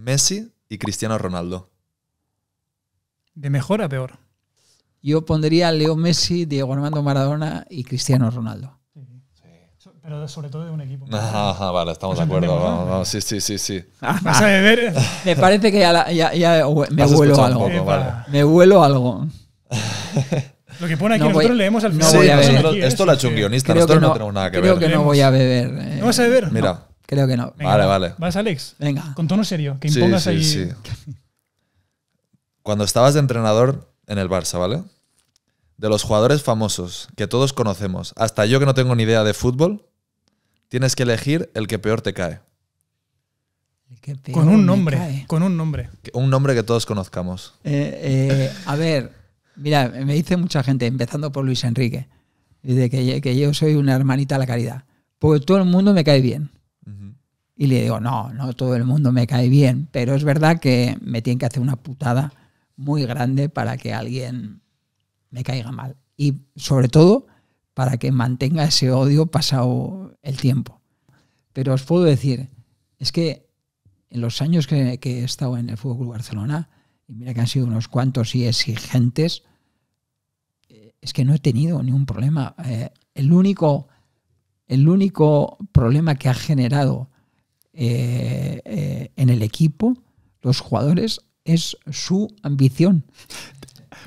Messi y Cristiano Ronaldo. De mejor a peor. Yo pondría Leo Messi, Diego Armando Maradona y Cristiano Ronaldo pero sobre todo de un equipo. vale, estamos de acuerdo. No, sí, sí, sí, sí. Vas a beber. Me parece que ya, ya, me vuelo algo. Me vuelo algo. Lo que pone aquí, nosotros leemos al mismo tiempo. esto lo ha hecho un guionista, nosotros no, tenemos nada que ver. Creo que no voy a beber. Eh. ¿No vas a beber? Mira. creo que no. vale, vale. Vas, Alex. Venga. Con tono serio, que impongas sí, sí, Sí. Cuando estabas de entrenador en el Barça, ¿vale? De los jugadores famosos que todos conocemos, hasta yo que no tengo ni idea de fútbol, Tienes que elegir el que peor te cae. con un nombre, con un nombre. Un nombre que todos conozcamos. Eh, eh, a ver, mira, me dice mucha gente, empezando por Luis Enrique, dice que, que yo soy una hermanita a la caridad, porque todo el mundo me cae bien. Y le digo, no, no todo el mundo me cae bien, pero es verdad que me tienen que hacer una putada muy grande para que alguien me caiga mal. Y sobre todo, para que mantenga ese odio pasado el tiempo. Pero os puedo decir, es que en los años que, he estado en el Fútbol Barcelona, y mira que han sido unos cuantos y exigentes, eh, es que no he tenido ningún problema. Eh, el, único, el único problema que ha generado eh, en el equipo los jugadores es su ambición.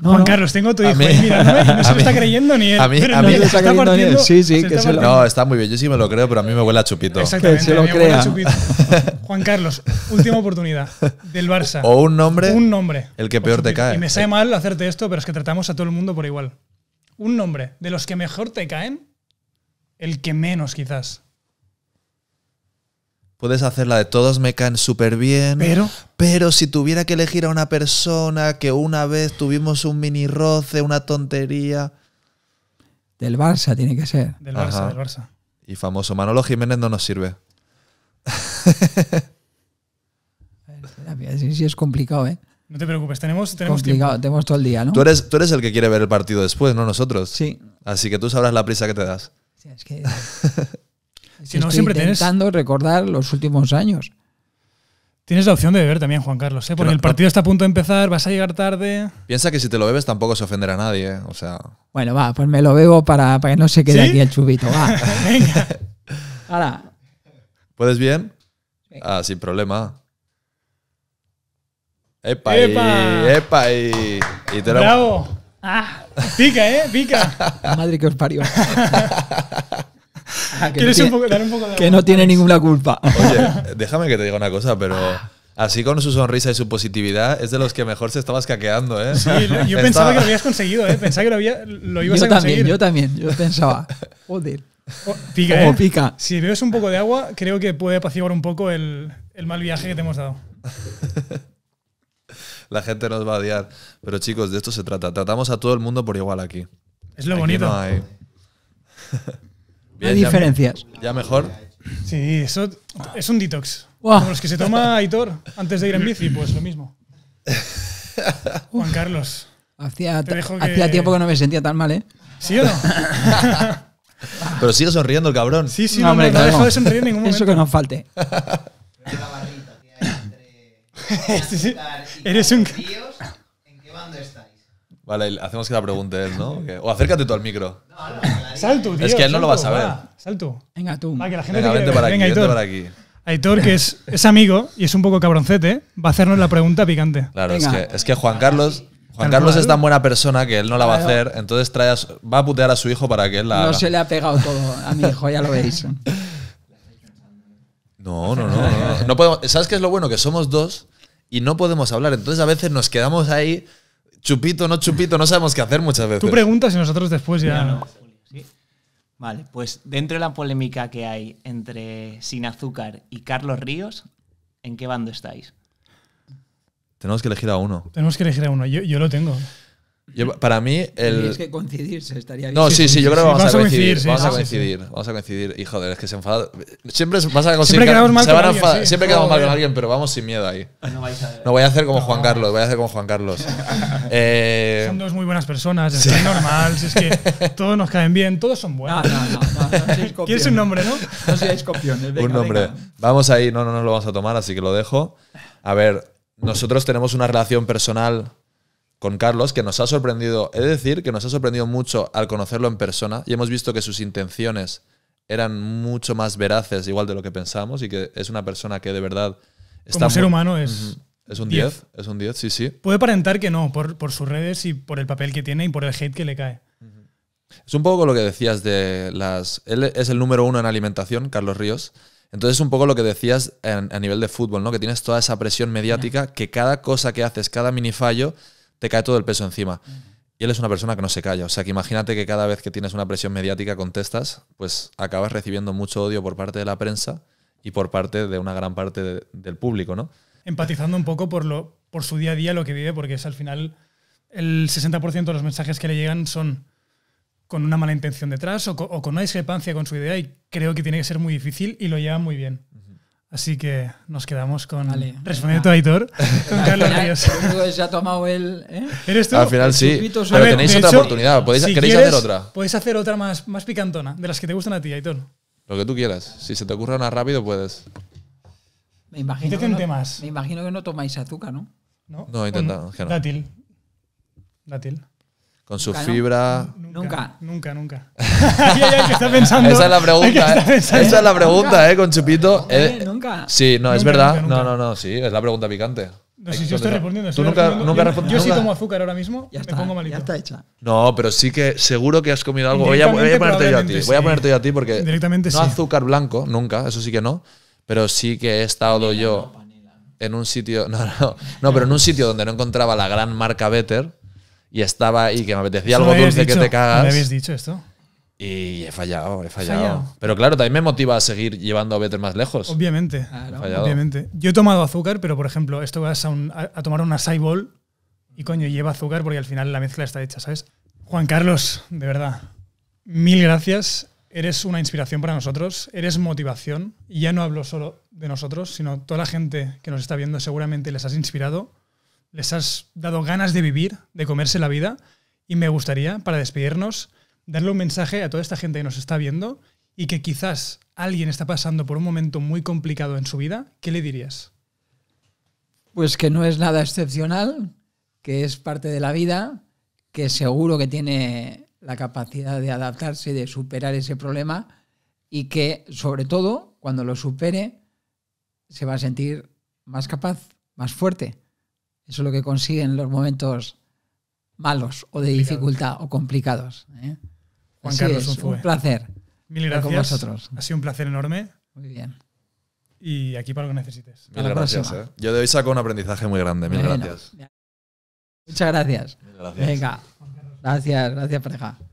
Juan Carlos, tengo tu hijo. Mí, y eh. no se lo está creyendo ni él. A mí, a mí está creyendo ni Sí, sí, que No, está muy bien. Yo sí me lo creo, pero a mí me huele a chupito. Exactamente, se lo Me huele a chupito. Juan Carlos, última oportunidad del Barça. O un nombre. Un nombre. El que peor te cae. Y me sale mal hacerte esto, pero es que tratamos a todo el mundo por igual. Un nombre de los que mejor te caen, el que menos quizás. Puedes hacerla de todos me caen súper bien. Pero. si tuviera que elegir a una persona que una vez tuvimos un mini roce, una tontería. Del Barça tiene que ser. Del Barça, del Barça. Y famoso Manolo Jiménez no nos sirve. sí, sí es complicado, ¿eh? No te preocupes, tenemos, tenemos Tenemos todo el día, ¿no? Tú eres, tú eres el que quiere ver el partido después, no nosotros. Sí. Así que tú sabrás la prisa que te das. Sí, es que. Si no, estoy siempre intentando recordar los últimos años. Tienes la opción de beber también, Juan Carlos, ¿eh? porque el partido está a punto de empezar, vas a llegar tarde. Piensa que si te lo bebes tampoco se ofenderá a nadie, ¿eh? o sea... Bueno, va, pues me lo bebo para, que no se quede aquí el chubito, Venga. ¿Puedes bien? Ah, sin problema. ¡Epa! ¡Epa! Y, te ¡Bravo! Ah, pica, ¿eh? Pica. Madre que os parió que, no tiene, ninguna culpa. Oye, déjame que te diga una cosa, pero ah. así con su sonrisa y su positividad, es de los que mejor se estabas caqueando ¿eh? Sí, yo pensaba que lo habías conseguido, ¿eh? Pensaba que lo, ibas a conseguir. también, yo también. Yo pensaba, oh, ¿eh? pica, Si bebes un poco de agua, creo que puede apaciguar un poco el, mal viaje que te hemos dado. La gente nos va a odiar. Pero chicos, de esto se trata. Tratamos a todo el mundo por igual aquí. Es lo bonito. Hay diferencias. Ya mejor. Sí, eso es un detox. Como los que se toma Aitor antes de ir en bici, pues lo mismo. Juan Carlos. Hacía, hacía tiempo que no me sentía tan mal, ¿eh? ¿Sí o no? Pero sigue sonriendo el cabrón. Sí, sí, no, no, hombre, no, de sonreír en ningún momento. Eso que no falte. Eres un. Vale, hacemos que la pregunte él, ¿no? O acércate tú al micro. tío. Es que él no lo va a saber. salto sal tú. Venga, tú. que la gente Venga, vente para, aquí, Aitor, que es, amigo y es un poco cabroncete, va a hacernos la pregunta picante. Claro, es que, Juan Carlos... Juan Carlos es tan buena persona que él no la va a hacer, entonces va a putear a su hijo para que él la No se le ha pegado todo a mi hijo, ya lo veis. No, no, no. ¿Sabes qué es lo bueno? Que somos dos y no podemos hablar, entonces a veces nos quedamos ahí chupito, no chupito, no sabemos qué hacer muchas veces. Tú preguntas y nosotros después ya. Vale, pues dentro de la polémica que hay entre Sin Azúcar y Carlos Ríos, ¿en qué bando estáis? Tenemos que elegir a uno. Tenemos que elegir a uno. Yo, yo lo tengo. Yo, para mí, el. Tienes que coincidirse, estaría bien. No, sí, sí, yo creo que vamos, a, coincidir, vamos a ah, coincidir. Vamos a coincidir. Y joder, es que se enfada. Siempre vas a Siempre quedamos mal, con, alguien, siempre quedamos mal con alguien, pero vamos sin miedo ahí. No, voy a hacer como Juan Carlos, voy a hacer como Juan Carlos. Eh, son dos muy buenas personas, es, que es normal, es que todos nos caen bien, todos son buenos. No, no, no. no ¿Quieres un nombre, no? No seáis copiones. un nombre. Vamos ahí, no, no nos lo vamos a tomar, así que lo dejo. A ver, nosotros tenemos una relación personal con Carlos, que nos ha sorprendido, he de decir que nos ha sorprendido mucho al conocerlo en persona y hemos visto que sus intenciones eran mucho más veraces, igual de lo que pensábamos y que es una persona que de verdad está. Como ser humano es. Es un 10, es un 10, sí, sí. Puede aparentar que no, por, por, sus redes y por el papel que tiene y por el hate que le cae. Es un poco lo que decías de las. Él es el número uno en alimentación, Carlos Ríos. Entonces, es un poco lo que decías a nivel de fútbol, ¿no? Que tienes toda esa presión mediática, que cada cosa que haces, cada mini fallo, te cae todo el peso encima. Y él es una persona que no se calla. O sea, que imagínate que cada vez que tienes una presión mediática contestas, pues acabas recibiendo mucho odio por parte de la prensa y por parte de una gran parte del público, ¿no? Empatizando un poco por, lo, por su día a día, lo que vive, porque es al final el 60% de los mensajes que le llegan son con una mala intención detrás o con, una discrepancia con su idea y creo que tiene que ser muy difícil y lo lleva muy bien. Así que nos quedamos con. Responde respondiendo a Aitor, Carlos Ríos. ha tomado él. ¿eh? Al final sí. Pero tenéis otra oportunidad. ¿Podéis, ¿Queréis hacer otra? Podéis hacer otra más, más picantona, de las que te gustan a ti, Aitor. Lo que tú quieras. Si se te ocurre una rápido, puedes. Me imagino, que no, no tomáis azúcar, ¿no? No, no No? Dátil. Dátil. Con su fibra... Nunca. Nunca. Nunca, nunca. que está pensando, esa es la pregunta. ¿eh? Esa es la pregunta, ¿eh? Con Chupito. Eh, nunca. Sí, no, es verdad. No, no, no, sí, es la pregunta picante. No si yo estoy respondiendo. Tú nunca, nunca Yo, sí tomo azúcar ahora mismo. Ya me pongo malito. Ya está hecha. No, pero sí que seguro que has comido algo. Voy a, ponerte yo a ti. Voy a ponerte yo a ti porque. no azúcar blanco, nunca, eso sí que no. Pero sí que he estado yo en un sitio. No, no, no, pero en un sitio donde no encontraba la gran marca Better y estaba ahí que me apetecía algo dulce que te cagas. ¿Me habéis dicho esto? Y he fallado, he fallado. Pero claro, también me motiva a seguir llevando a Better más lejos. Obviamente, obviamente. Yo he tomado azúcar, pero por ejemplo, esto vas a, un, a, a tomar una Saibol y coño, lleva azúcar porque al final la mezcla está hecha, ¿sabes? Juan Carlos, de verdad, mil gracias. Eres una inspiración para nosotros, eres motivación. Y ya no hablo solo de nosotros, sino toda la gente que nos está viendo seguramente les has inspirado les has dado ganas de vivir, de comerse la vida. Y me gustaría, para despedirnos, darle un mensaje a toda esta gente que nos está viendo y que quizás alguien está pasando por un momento muy complicado en su vida. ¿Qué le dirías? Pues que no es nada excepcional, que es parte de la vida, que seguro que tiene la capacidad de adaptarse, de superar ese problema y que sobre todo cuando lo supere se va a sentir más capaz, más fuerte. Eso es lo que consiguen los momentos malos o de dificultad o complicados. ¿eh? Juan Carlos un placer. Mil gracias. Con vosotros. Ha sido un placer enorme. Muy bien. Y aquí para lo que necesites. Mil gracias. ¿eh? Yo de hoy saco un aprendizaje muy grande. Mil gracias. Muchas gracias. gracias. Venga. Gracias, gracias, pareja.